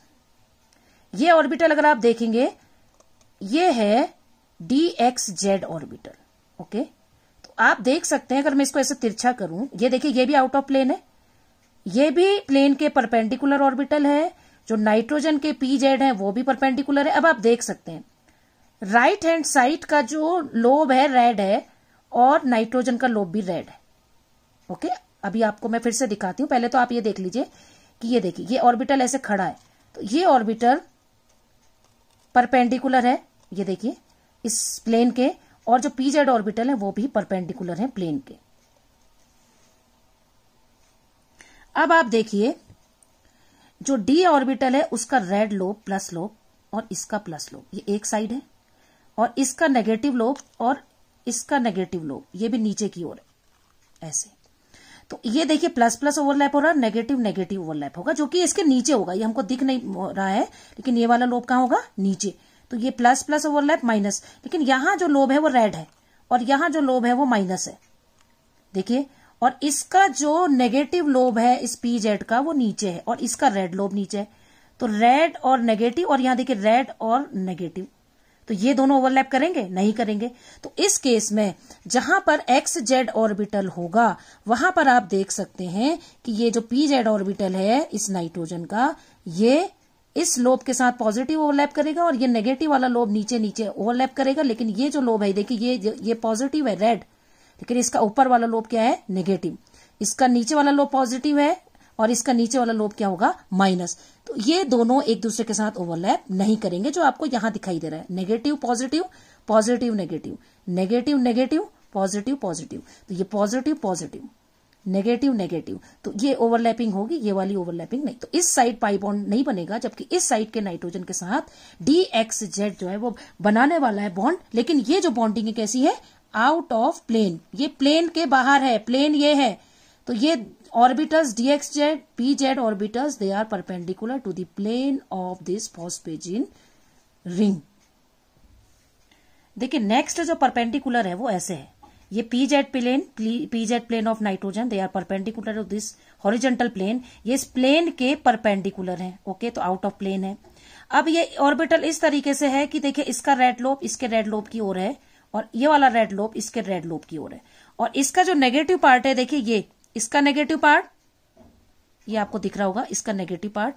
ये ऑर्बिटल अगर आप देखेंगे ये है D x Z orbital okay तो आप देख सकते हैं अगर मैं इसको ऐसे तिरछा करूं ये देखिए ये भी आउट ऑफ प्लेन है ये भी प्लेन के परपेंडिकुलर ऑर्बिटल है जो नाइट्रोजन के पी जेड है वो भी परपेंडिकुलर है अब आप देख सकते हैं राइट हैंड साइड का जो लोब है रेड है और नाइट्रोजन का लोब भी रेड है ओके अभी आपको मैं फिर से दिखाती हूं पहले तो आप ये देख लीजिए कि ये देखिए ये ऑर्बिटल ऐसे खड़ा है तो ये ऑर्बिटल परपेंडिकुलर है ये देखिए इस प्लेन के और जो पीजेड ऑर्बिटल है वो भी परपेंडिकुलर है प्लेन के अब आप देखिए जो डी ऑर्बिटल है उसका रेड लोब प्लस लोब और इसका प्लस लोब ये एक साइड है और इसका नेगेटिव लोब और इसका नेगेटिव लोब ये भी नीचे की ओर है ऐसे तो ये देखिए प्लस प्लस ओवरलैप हो रहा है नेगेटिव नेगेटिव ओवरलैप होगा जो कि इसके नीचे होगा ये हमको दिख नहीं रहा है लेकिन ये वाला लोब कहाँ होगा नीचे तो ये प्लस प्लस ओवरलैप माइनस लेकिन यहां जो लोब है वो रेड है और यहां जो लोब है वो माइनस है देखिए और इसका जो नेगेटिव लोब है इस पी जेड का वो नीचे है और इसका रेड लोब नीचे है तो रेड और नेगेटिव और यहां देखिए रेड और नेगेटिव तो ये दोनों ओवरलैप करेंगे नहीं करेंगे तो इस केस में जहां पर एक्स जेड ऑर्बिटल होगा वहां पर आप देख सकते हैं कि ये जो पी जेड ऑर्बिटल है इस नाइट्रोजन का ये इस लोब के साथ पॉजिटिव ओवरलैप करेगा और ये नेगेटिव वाला लोब नीचे नीचे ओवरलैप करेगा लेकिन ये जो लोब है देखिए ये ये पॉजिटिव है रेड लेकिन इसका ऊपर वाला लोब क्या है नेगेटिव इसका नीचे वाला लोब पॉजिटिव है और इसका नीचे वाला लोब क्या होगा माइनस तो ये दोनों एक दूसरे के साथ ओवरलैप नहीं करेंगे जो आपको यहां दिखाई दे रहा है negative positive positive negative negative negative positive positive तो ये पॉजिटिव पॉजिटिव नेगेटिव नेगेटिव तो ये ओवरलैपिंग होगी ये वाली ओवरलैपिंग नहीं तो इस साइड पाई बॉन्ड नहीं बनेगा जबकि इस साइड के नाइट्रोजन के साथ डी एक्स जेड जो है वो बनाने वाला है बॉन्ड लेकिन ये जो बॉन्डिंग कैसी है आउट ऑफ प्लेन ये प्लेन के बाहर है प्लेन ये है तो ये Orbitals dxz, P Z orbitals they are perpendicular to the plane of this phosphagene ring देखिए नेक्स्ट जो परपेंडिकुलर है वो ऐसे है ये P Z plane P Z plane of nitrogen they are perpendicular of this horizontal plane ये इस plane के परपेंडिकुलर है ओके तो आउट ऑफ प्लेन है अब ये ऑर्बिटल इस तरीके से है कि देखिए इसका रेड लोप इसके रेड लोप की ओर है और ये वाला रेड लोप इसके रेड लोप की ओर है और इसका जो नेगेटिव पार्ट है देखिए ये इसका नेगेटिव पार्ट ये आपको दिख रहा होगा इसका नेगेटिव पार्ट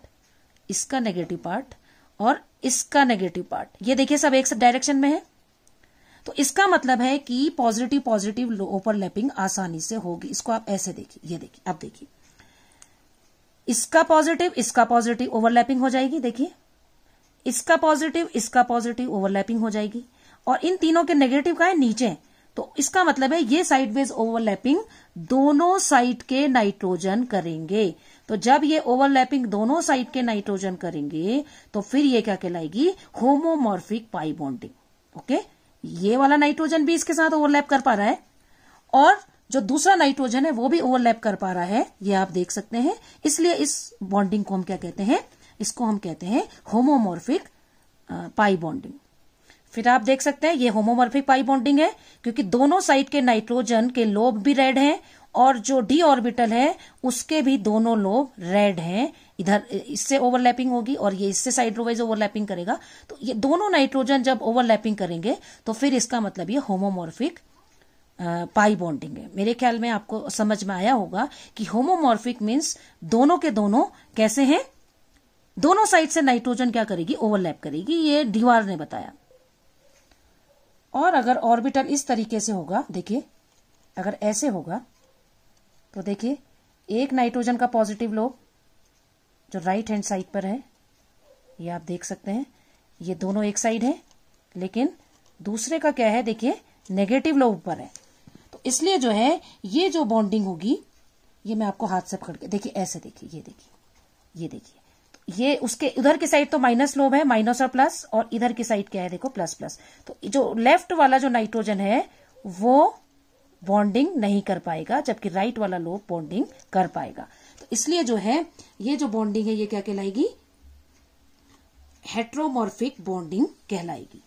इसका नेगेटिव पार्ट और इसका नेगेटिव पार्ट ये देखिए सब एक डायरेक्शन में है तो इसका मतलब है कि पॉजिटिव पॉजिटिव ओवरलैपिंग आसानी से होगी इसको आप ऐसे देखिए ये देखिए आप देखिए इसका पॉजिटिव इसका पॉजिटिव ओवरलैपिंग हो जाएगी देखिए इसका पॉजिटिव इसका पॉजिटिव ओवरलैपिंग हो जाएगी और इन तीनों के नेगेटिव का है नीचे तो इसका मतलब है ये साइडवेज ओवरलैपिंग दोनों साइड के नाइट्रोजन करेंगे तो जब ये ओवरलैपिंग दोनों साइड के नाइट्रोजन करेंगे तो फिर ये क्या कहलाएगी होमोमॉर्फिक पाई बॉन्डिंग ओके ये वाला नाइट्रोजन भी इसके साथ ओवरलैप कर पा रहा है और जो दूसरा नाइट्रोजन है वो भी ओवरलैप कर पा रहा है ये आप देख सकते हैं इसलिए इस बॉन्डिंग को हम क्या कहते हैं इसको हम कहते हैं होमोमोर्फिक पाई बॉन्डिंग फिर आप देख सकते हैं ये होमोमर्फिक पाई बॉन्डिंग है क्योंकि दोनों साइड के नाइट्रोजन के लोब भी रेड हैं और जो डी ऑर्बिटल है उसके भी दोनों लोब रेड हैं इधर इससे ओवरलैपिंग होगी और ये इससे साइड रोवाइज ओवरलैपिंग करेगा तो ये दोनों नाइट्रोजन जब ओवरलैपिंग करेंगे तो फिर इसका मतलब ये होमोमोर्फिक पाई बॉन्डिंग है मेरे ख्याल में आपको समझ में आया होगा कि होमोमोर्फिक मीन्स दोनों के दोनों कैसे हैं दोनों साइड से नाइट्रोजन क्या करेगी ओवरलैप करेगी ये डीवार ने बताया और अगर ऑर्बिटल इस तरीके से होगा देखिए अगर ऐसे होगा तो देखिए एक नाइट्रोजन का पॉजिटिव लोब जो राइट हैंड साइड पर है ये आप देख सकते हैं ये दोनों एक साइड है लेकिन दूसरे का क्या है देखिए नेगेटिव लोब ऊपर है तो इसलिए जो है ये जो बॉन्डिंग होगी ये मैं आपको हाथ से पकड़ के देखिए ऐसे देखिए ये देखिए ये देखिए ये उसके उधर की साइड तो माइनस लोब है माइनस और प्लस और इधर की साइड क्या है देखो प्लस प्लस तो जो लेफ्ट वाला जो नाइट्रोजन है वो बॉन्डिंग नहीं कर पाएगा जबकि राइट वाला लोब बॉन्डिंग कर पाएगा तो इसलिए जो है ये जो बॉन्डिंग है ये क्या कहलाएगी हेट्रोमोर्फिक बॉन्डिंग कहलाएगी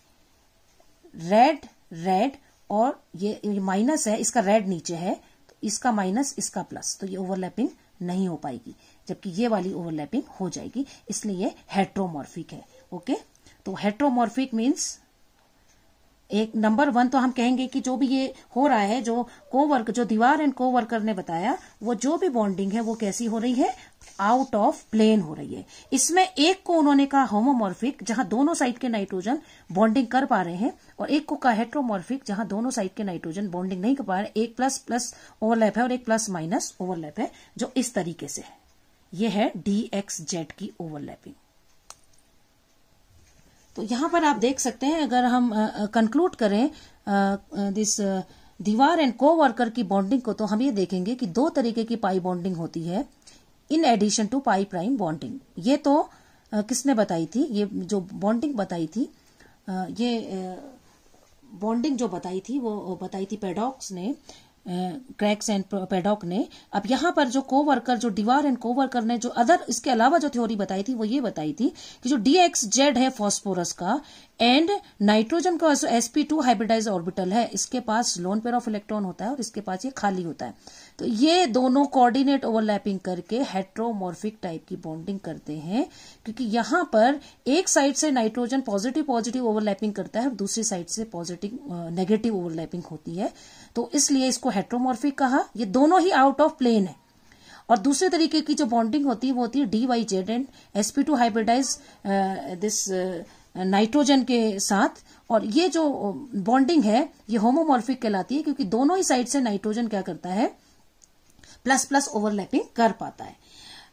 रेड रेड और ये माइनस है इसका रेड नीचे है तो इसका माइनस इसका प्लस तो ये ओवरलैपिंग नहीं हो पाएगी जबकि ये वाली ओवरलैपिंग हो जाएगी इसलिए ये हेट्रोमॉर्फिक है ओके तो हेट्रोमॉर्फिक मीन्स एक नंबर वन तो हम कहेंगे कि जो भी ये हो रहा है जो कोवर्क जो दीवार एंड कोवर्कर ने बताया वो जो भी बॉन्डिंग है वो कैसी हो रही है आउट ऑफ प्लेन हो रही है इसमें एक को उन्होंने कहा होमोमोर्फिक जहां दोनों साइड के नाइट्रोजन बॉन्डिंग कर पा रहे हैं और एक को कहा हेट्रोमॉर्फिक जहां दोनों साइड के नाइट्रोजन बॉन्डिंग नहीं कर पा रहे एक प्लस प्लस ओवरलैप है और एक प्लस माइनस ओवरलैप है जो इस तरीके से है यह है डीएक्स जेड की ओवरलैपिंग तो यहाँ पर आप देख सकते हैं अगर हम कंक्लूड करें दिस दीवार एंड को वर्कर की बॉन्डिंग को तो हम ये देखेंगे कि दो तरीके की पाई बॉन्डिंग होती है in addition to pi prime bonding ये तो आ, किसने बताई थी ये जो बॉन्डिंग बताई थी आ, ये बॉन्डिंग जो बताई थी वो बताई थी पेडॉक्स ने क्रैक्स एंड पेडॉक ने अब यहां पर जो कोवर्कर जो डिवार एंड कोवर्कर ने जो अदर इसके अलावा जो थ्योरी बताई थी वो ये बताई थी कि जो डीएक्स जेड है फॉस्फोरस का एंड नाइट्रोजन का एसपी टू हाइब्रिडाइज ऑर्बिटल है इसके पास लोन पेयर ऑफ इलेक्ट्रॉन होता है और इसके पास ये खाली होता है तो ये दोनों कोऑर्डिनेट ओवरलैपिंग करके हेट्रोमोर्फिक टाइप की बॉन्डिंग करते हैं क्योंकि यहां पर एक साइड से नाइट्रोजन पॉजिटिव पॉजिटिव ओवरलैपिंग करता है और दूसरी साइड से पॉजिटिव नेगेटिव ओवरलैपिंग होती है तो इसलिए इसको हेट्रोमोर्फिक कहा ये दोनों ही आउट ऑफ प्लेन है और दूसरे तरीके की जो बॉन्डिंग होती है वो होती है d y z and sp two hybridize this nitrogen के साथ और ये जो बॉन्डिंग है ये होमोमॉर्फिक कहलाती है क्योंकि दोनों ही साइड से नाइट्रोजन क्या करता है प्लस प्लस ओवरलैपिंग कर पाता है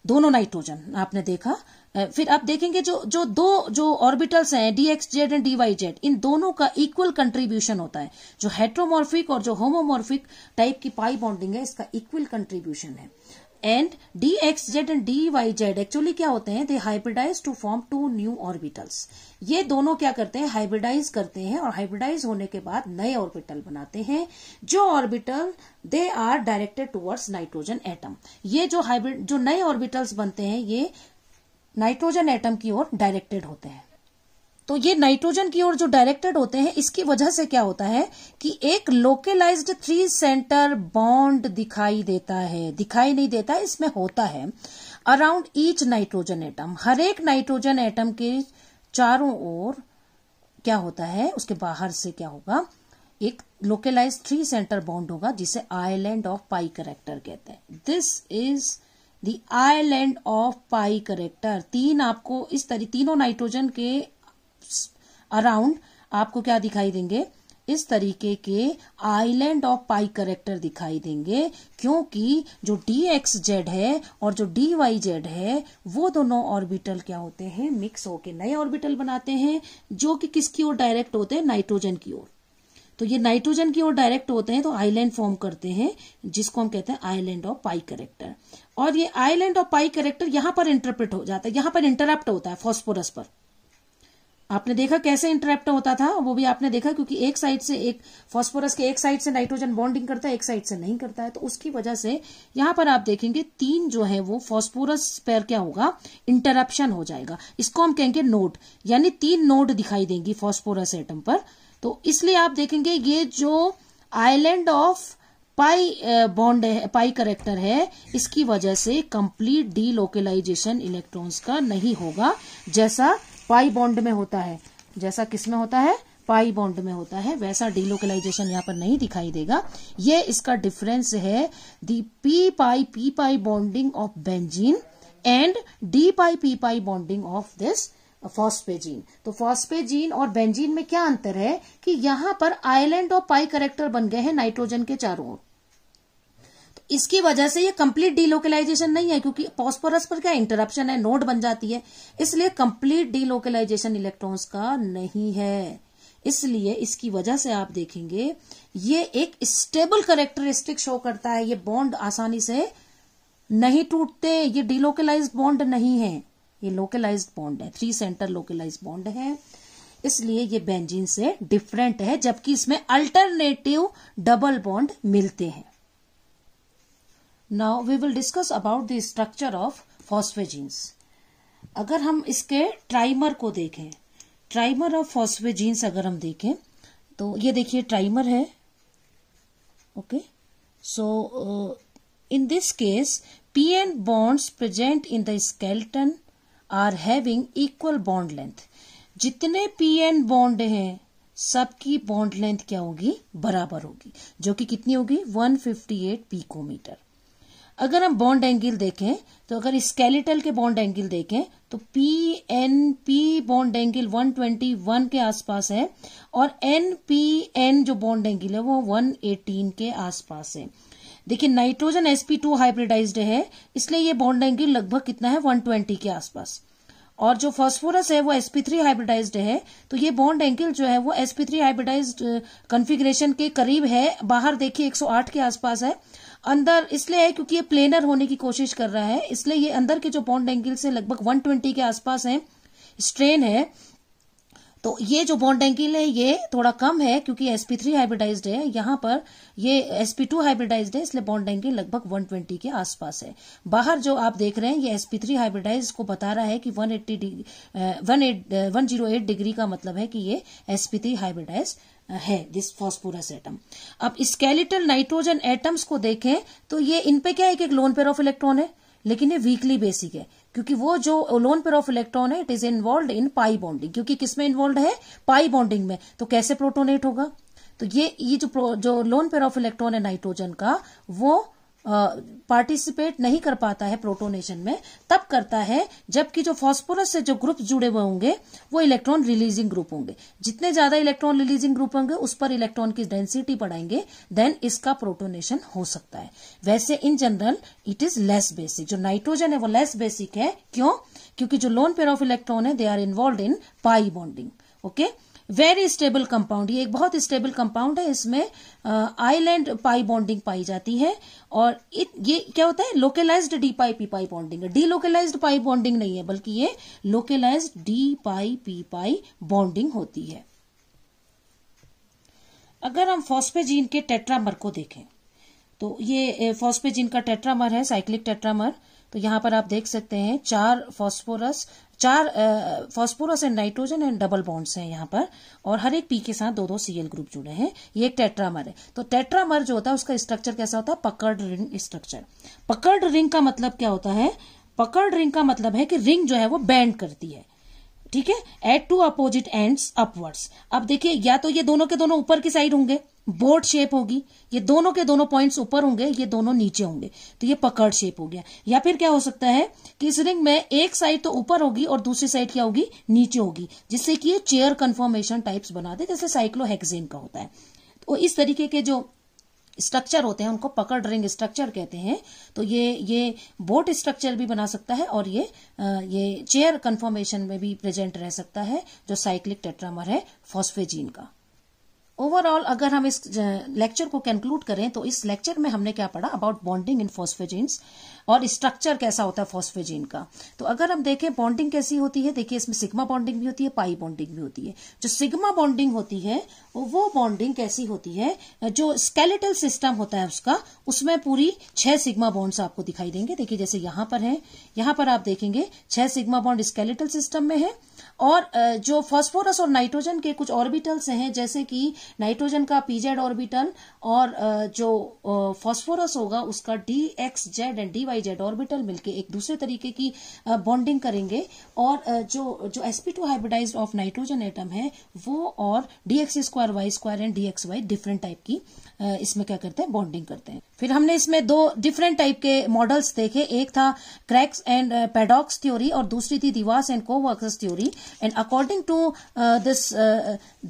दोनों नाइट्रोजन आपने देखा फिर आप देखेंगे जो जो दो जो ऑर्बिटल्स हैं d x z and d y z इन दोनों का इक्वल कंट्रीब्यूशन होता है जो हेट्रोमॉर्फिक और जो होमोमॉर्फिक टाइप की पाई बॉन्डिंग है इसका इक्वल कंट्रीब्यूशन है and d x z and d y z actually क्या होते हैं they hybridize to form two new orbitals ये दोनों क्या करते हैं हाइब्रिडाइज करते हैं और हाइब्रिडाइज होने के बाद नए ऑर्बिटल बनाते हैं जो orbital they are directed towards nitrogen atom ये जो हाइब्रिड जो नए ऑर्बिटल्स बनते हैं ये नाइट्रोजन एटम की ओर डायरेक्टेड होते हैं तो ये नाइट्रोजन की ओर जो डायरेक्टेड होते हैं इसकी वजह से क्या होता है कि एक लोकलाइज्ड थ्री सेंटर बॉन्ड दिखाई देता है दिखाई नहीं देता इसमें होता है अराउंड ईच नाइट्रोजन एटम हर एक नाइट्रोजन एटम के चारों ओर क्या होता है उसके बाहर से क्या होगा एक लोकेलाइज थ्री सेंटर बॉन्ड होगा जिसे आईलैंड ऑफ पाई करेक्टर कहते हैं this is the island of pi character तीन आपको इस तरह तीनों नाइट्रोजन के अराउंड आपको क्या दिखाई देंगे इस तरीके के आइलैंड ऑफ पाई करेक्टर दिखाई देंगे क्योंकि जो डी एक्स जेड है और जो डी वाई जेड है वो दोनों ऑर्बिटल क्या होते हैं मिक्स होके नए ऑर्बिटल बनाते हैं जो कि किसकी ओर डायरेक्ट होते हैं नाइट्रोजन की ओर तो ये नाइट्रोजन की ओर डायरेक्ट होते हैं तो आइलैंड फॉर्म करते हैं जिसको हम कहते हैं आइलैंड ऑफ पाई करेक्टर और ये आइलैंड ऑफ पाई करेक्टर यहां पर इंटरप्रेट हो जाता है यहां पर इंटरप्ट होता है फॉस्फोरस पर आपने देखा कैसे इंटरेप्ट होता था वो भी आपने देखा क्योंकि एक साइड से एक फॉस्फोरस के एक साइड से नाइट्रोजन बॉन्डिंग करता है एक साइड से नहीं करता है तो उसकी वजह से यहां पर आप देखेंगे तीन जो है वो फॉस्फोरस पर क्या होगा इंटरप्शन हो जाएगा इसको हम कहेंगे नोट यानी तीन नोट दिखाई देंगी फॉस्फोरस एटम पर तो इसलिए आप देखेंगे ये जो आईलैंड ऑफ पाई बॉन्ड है पाई करेक्टर है इसकी वजह से कंप्लीट डीलोकलाइजेशन इलेक्ट्रॉन्स का नहीं होगा जैसा पाई बॉन्ड में होता है जैसा किसमें होता है पाई बॉन्ड में होता है वैसा डीलोकलाइजेशन यहाँ पर नहीं दिखाई देगा ये इसका डिफरेंस है the p pi P pi bonding of benzene and d pi P pi bonding of this phosphazene तो फॉस्पेजीन और बेंजीन में क्या अंतर है कि यहां पर आइलैंड और पाई करेक्टर बन गए हैं नाइट्रोजन के चारों ओर इसकी वजह से ये कंप्लीट डीलोकलाइजेशन नहीं है क्योंकि पॉस्पोरस पर क्या इंटरप्शन है नोड बन जाती है इसलिए कंप्लीट डीलोकलाइजेशन इलेक्ट्रॉन्स का नहीं है इसलिए इसकी वजह से आप देखेंगे ये एक स्टेबल करेक्टरिस्टिक शो करता है ये बॉन्ड आसानी से नहीं टूटते ये डीलोकलाइज बॉन्ड नहीं है ये लोकलाइज बॉन्ड है थ्री सेंटर लोकलाइज बॉन्ड है इसलिए ये बेंजीन से डिफरेंट है जबकि इसमें अल्टरनेटिव डबल बॉन्ड मिलते हैं now we will discuss about the structure of phosphazenes अगर हम इसके ट्राइमर को देखें ट्राइमर ऑफ फॉस्फेजीन्स अगर हम देखें तो ये देखिए ट्राइमर है okay so in this case p n bonds present in the skeleton are having equal bond length जितने पी एन बॉन्ड हैं सबकी बॉन्ड लेंथ क्या होगी बराबर होगी जो कि कितनी होगी 158 मीटर अगर हम बॉन्ड एंगल देखें तो अगर स्केलेटल के बॉन्ड एंगल देखें तो p N p bond angle 121 के आसपास है और एन पी एन जो बॉन्ड एंगल है वो 118 के आसपास है देखिए नाइट्रोजन sp2 हाइब्रिडाइज्ड है इसलिए ये बॉन्ड एंगल लगभग कितना है 120 के आसपास और जो फास्फोरस है वो sp3 हाइब्रिडाइज्ड है तो ये बॉन्ड एंगल जो है वो sp3 हाइब्रिडाइज्ड कन्फिग्रेशन के करीब है बाहर देखिए 108 के आसपास है अंदर इसलिए है क्योंकि ये प्लेनर होने की कोशिश कर रहा है इसलिए ये अंदर के जो बॉन्ड एंगल से लगभग 120 के आसपास है स्ट्रेन है तो ये जो बॉन्ड एंगल है ये थोड़ा कम है क्योंकि एसपी थ्री हाइब्रिडाइज्ड है यहाँ पर ये एसपी टू हाइब्रिडाइज्ड है इसलिए बॉन्ड एंगल लगभग 120 के आसपास है बाहर जो आप देख रहे हैं ये एसपी थ्री हाइब्रिडाइज को बता रहा है कि 180 degree one one zero eight degree का मतलब है कि ये एसपी थ्री हाइब्रिडाइज है दिस फॉस्फोरस एटम अब स्केलेटल नाइट्रोजन एटम्स को देखें तो ये इनपे क्या है एक लोन पेयर ऑफ इलेक्ट्रॉन है लेकिन ये वीकली बेसिक है क्योंकि वो जो लोन पेयर ऑफ इलेक्ट्रॉन है it is involve in pi bonding क्योंकि किसमें इन्वॉल्व है पाई बॉन्डिंग में तो कैसे प्रोटोनेट होगा तो ये ये जो जो लोन पेयर ऑफ इलेक्ट्रॉन है नाइट्रोजन का वो पार्टिसिपेट नहीं कर पाता है प्रोटोनेशन में तब करता है जबकि जो फॉस्फोरस से जो ग्रुप जुड़े हुए होंगे वो इलेक्ट्रॉन रिलीजिंग ग्रुप होंगे जितने ज्यादा इलेक्ट्रॉन रिलीजिंग ग्रुप होंगे उस पर इलेक्ट्रॉन की डेंसिटी बढ़ाएंगे देन इसका प्रोटोनेशन हो सकता है वैसे in general it is less basic जो नाइट्रोजन है वो लेस बेसिक है क्यों क्योंकि जो लोन पेयर ऑफ इलेक्ट्रॉन है they are involve in pi bonding okay okay? Very stable compound ये एक बहुत स्टेबल कंपाउंड है इसमें आइलैंड पाई बॉन्डिंग पाई जाती है और इत, ये क्या होता है localized d pi P pi bonding है डीलोकेलाइज्ड पाई बॉन्डिंग नहीं है बल्कि ये localize d pi P pi bonding होती है अगर हम फॉस्पेजीन के टेट्रामर को देखें तो ये फॉस्पेजीन का टेट्रामर है साइक्लिक टेट्रामर तो यहां पर आप देख सकते हैं चार फॉस्फोरस चार phosphorus and nitrogen and double bonds हैं यहाँ पर और हर एक पी के साथ दो दो सीएल ग्रुप जुड़े हैं ये एक टेट्रामर है तो टेट्रामर जो होता है उसका स्ट्रक्चर कैसा होता है पकड़ रिंग स्ट्रक्चर पकड़ रिंग का मतलब क्या होता है पकड़ रिंग का मतलब है कि रिंग जो है वो बैंड करती है ठीक है at two opposite ends upwards अब देखिए या तो ये दोनों के दोनों ऊपर की साइड होंगे बोर्ड शेप होगी ये दोनों के दोनों पॉइंट्स ऊपर होंगे ये दोनों नीचे होंगे तो ये पकड़ शेप हो गया या फिर क्या हो सकता है कि इस रिंग में एक साइड तो ऊपर होगी और दूसरी साइड क्या होगी नीचे होगी जिससे कि ये चेयर कन्फर्मेशन टाइप्स बना दे जैसे साइक्लोहेक्सेन का होता है तो इस तरीके के जो स्ट्रक्चर होते हैं उनको पकड़ रिंग स्ट्रक्चर कहते हैं तो ये ये बोट स्ट्रक्चर भी बना सकता है और ये ये चेयर कन्फर्मेशन में भी प्रेजेंट रह सकता है जो साइक्लिक टेट्रामर है फॉस्फेजीन का ओवरऑल अगर हम इस लेक्चर को कंक्लूड करें तो इस लेक्चर में हमने क्या पढ़ा अबाउट बॉन्डिंग इन फॉस्फेजीन्स और स्ट्रक्चर कैसा होता है फॉस्फेजीन का तो अगर हम देखें बॉन्डिंग कैसी होती है देखिए इसमें सिग्मा बॉन्डिंग भी होती है पाई बॉन्डिंग भी होती है जो सिग्मा बॉन्डिंग होती है वो बॉन्डिंग कैसी होती है जो स्केलेटल सिस्टम होता है उसका उसमें पूरी छह सिग्मा बॉन्ड्स आपको दिखाई देंगे देखिए जैसे यहां पर है यहां पर आप देखेंगे छह सिग्मा बॉन्ड स्केलेटल सिस्टम में है और जो फॉस्फोरस और नाइट्रोजन के कुछ ऑर्बिटल्स हैं जैसे कि नाइट्रोजन का पीजेड ऑर्बिटल और जो फॉस्फोरस होगा उसका d x z and d y z orbital मिलकर एक दूसरे तरीके की बॉन्डिंग करेंगे और जो जो sp two hybridize of nitrogen atom है वो और d x square Y square and d x y different type की इसमें क्या करते हैं बॉन्डिंग करते हैं फिर हमने इसमें दो डिफरेंट टाइप के मॉडल्स देखे एक था क्रैक्स एंड पेडॉक्स थ्योरी और दूसरी थी Dewar's and coworkers theory and according to this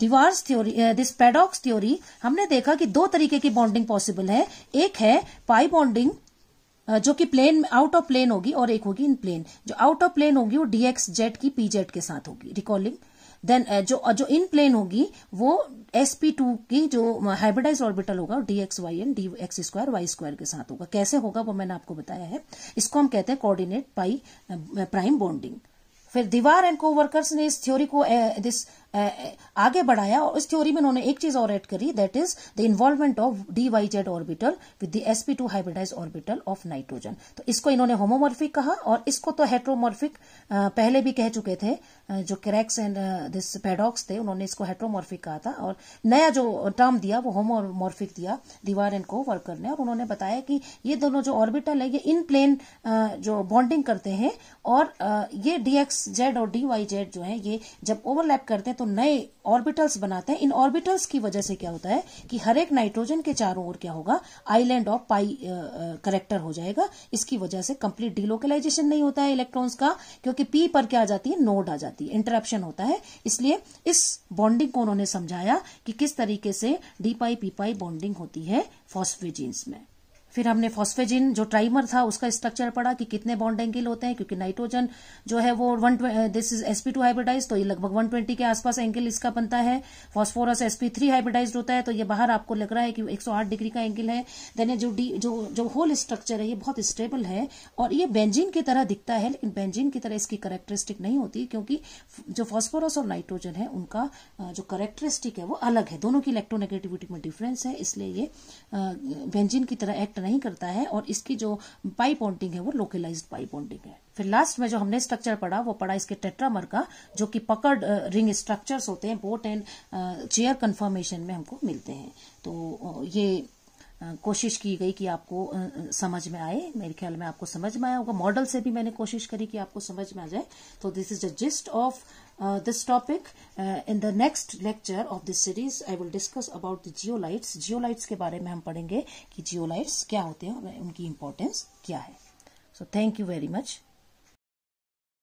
Dewar's theory this Paddock's theory हमने देखा कि दो तरीके की बॉन्डिंग पॉसिबल है एक है पाई बॉन्डिंग uh, जो कि प्लेन आउट ऑफ प्लेन होगी और एक होगी इन प्लेन जो आउट ऑफ प्लेन होगी वो डीएक्स जेट की पी जेट के साथ होगी रिकॉलिंग देन uh, जो जो इन प्लेन होगी वो एसपी टू की जो हाइब्रिडाइज uh, ऑर्बिटल होगा d x y and d x square Y square के साथ होगा कैसे होगा वो मैंने आपको बताया है इसको हम कहते हैं कोऑर्डिनेट पाई प्राइम बॉन्डिंग फिर दीवार एंड को वर्कर्स ने इस थ्योरी को दिस आगे बढ़ाया और इस थ्योरी में उन्होंने एक चीज और ऐड करी that is the involvement of d y z orbital with the sp two hybridize orbital of nitrogen तो इसको इन्होंने होमोमॉर्फिक कहा और इसको तो हेट्रोमॉर्फिक पहले भी कह चुके थे जो क्रैक्स एंड दिस पेडॉक्स थे उन्होंने इसको हेट्रोमॉर्फिक कहा था और नया जो टर्म दिया वो होमोमॉर्फिक दिया दीवार एंड को वर्कर ने और उन्होंने बताया कि ये दोनों जो ऑर्बिटल है ये इन प्लेन जो बॉन्डिंग करते हैं और ये डीएक्स जेड और डी वाई जेड जो है ये जब ओवरलैप करते हैं तो तो नए ऑर्बिटल्स बनाते हैं इन ऑर्बिटल्स की वजह से क्या होता है कि हर एक नाइट्रोजन के चारों ओर क्या होगा आइलैंड ऑफ पाई करेक्टर हो जाएगा इसकी वजह से कंप्लीट डिलोकलाइजेशन नहीं होता है इलेक्ट्रॉन्स का क्योंकि पी पर क्या आ जाती है नोड आ जाती है इंटरप्शन होता है इसलिए इस बॉन्डिंग को उन्होंने समझाया कि किस तरीके से डीपाई पीपाई बॉन्डिंग होती है फॉस्फेजीन्स में फिर हमने फॉस्फेजिन जो ट्राइमर था उसका स्ट्रक्चर पढ़ा कि कितने बॉन्ड एंगल होते हैं क्योंकि नाइट्रोजन जो है वो one this is sp two hybridize तो ये लगभग 120 के आसपास एंगल इसका बनता है फॉस्फोरस एसपी थ्री हाइब्रिडाइज होता है तो ये बाहर आपको लग रहा है कि 108 डिग्री का एंगल है देन जो डी जो जो होल स्ट्रक्चर है ये बहुत स्टेबल है और ये बेंजिन की तरह दिखता है लेकिन बेंजिन की तरह इसकी करेक्टरिस्टिक नहीं होती क्योंकि जो फॉस्फोरस और नाइट्रोजन है उनका जो करेक्टरिस्टिक है वो अलग है दोनों की इलेक्ट्रोनेगेटिविटी में डिफरेंस है इसलिए ये बेंजिन की तरह एक्ट नहीं करता है और इसकी जो पाइप ऑन्टिंग है वो लोकलाइज पाइप ऑन्टिंग है फिर लास्ट में जो हमने स्ट्रक्चर पढ़ा वो पढ़ा इसके टेट्रामर का जो कि पकड़ रिंग स्ट्रक्चर्स होते हैं बोट एंड चेयर कन्फर्मेशन में हमको मिलते हैं तो ये कोशिश की गई कि आपको समझ में आए मेरे ख्याल में आपको समझ में आया होगा मॉडल से भी मैंने कोशिश करी कि आपको समझ में आ जाए तो this is the gist of uh, this topic. Uh, in the next lecture of this series, I will discuss about the geolites. Geolites ke bare mein hum padhenge ki geolites kya hote hain aur unki importance kya hai So thank you very much.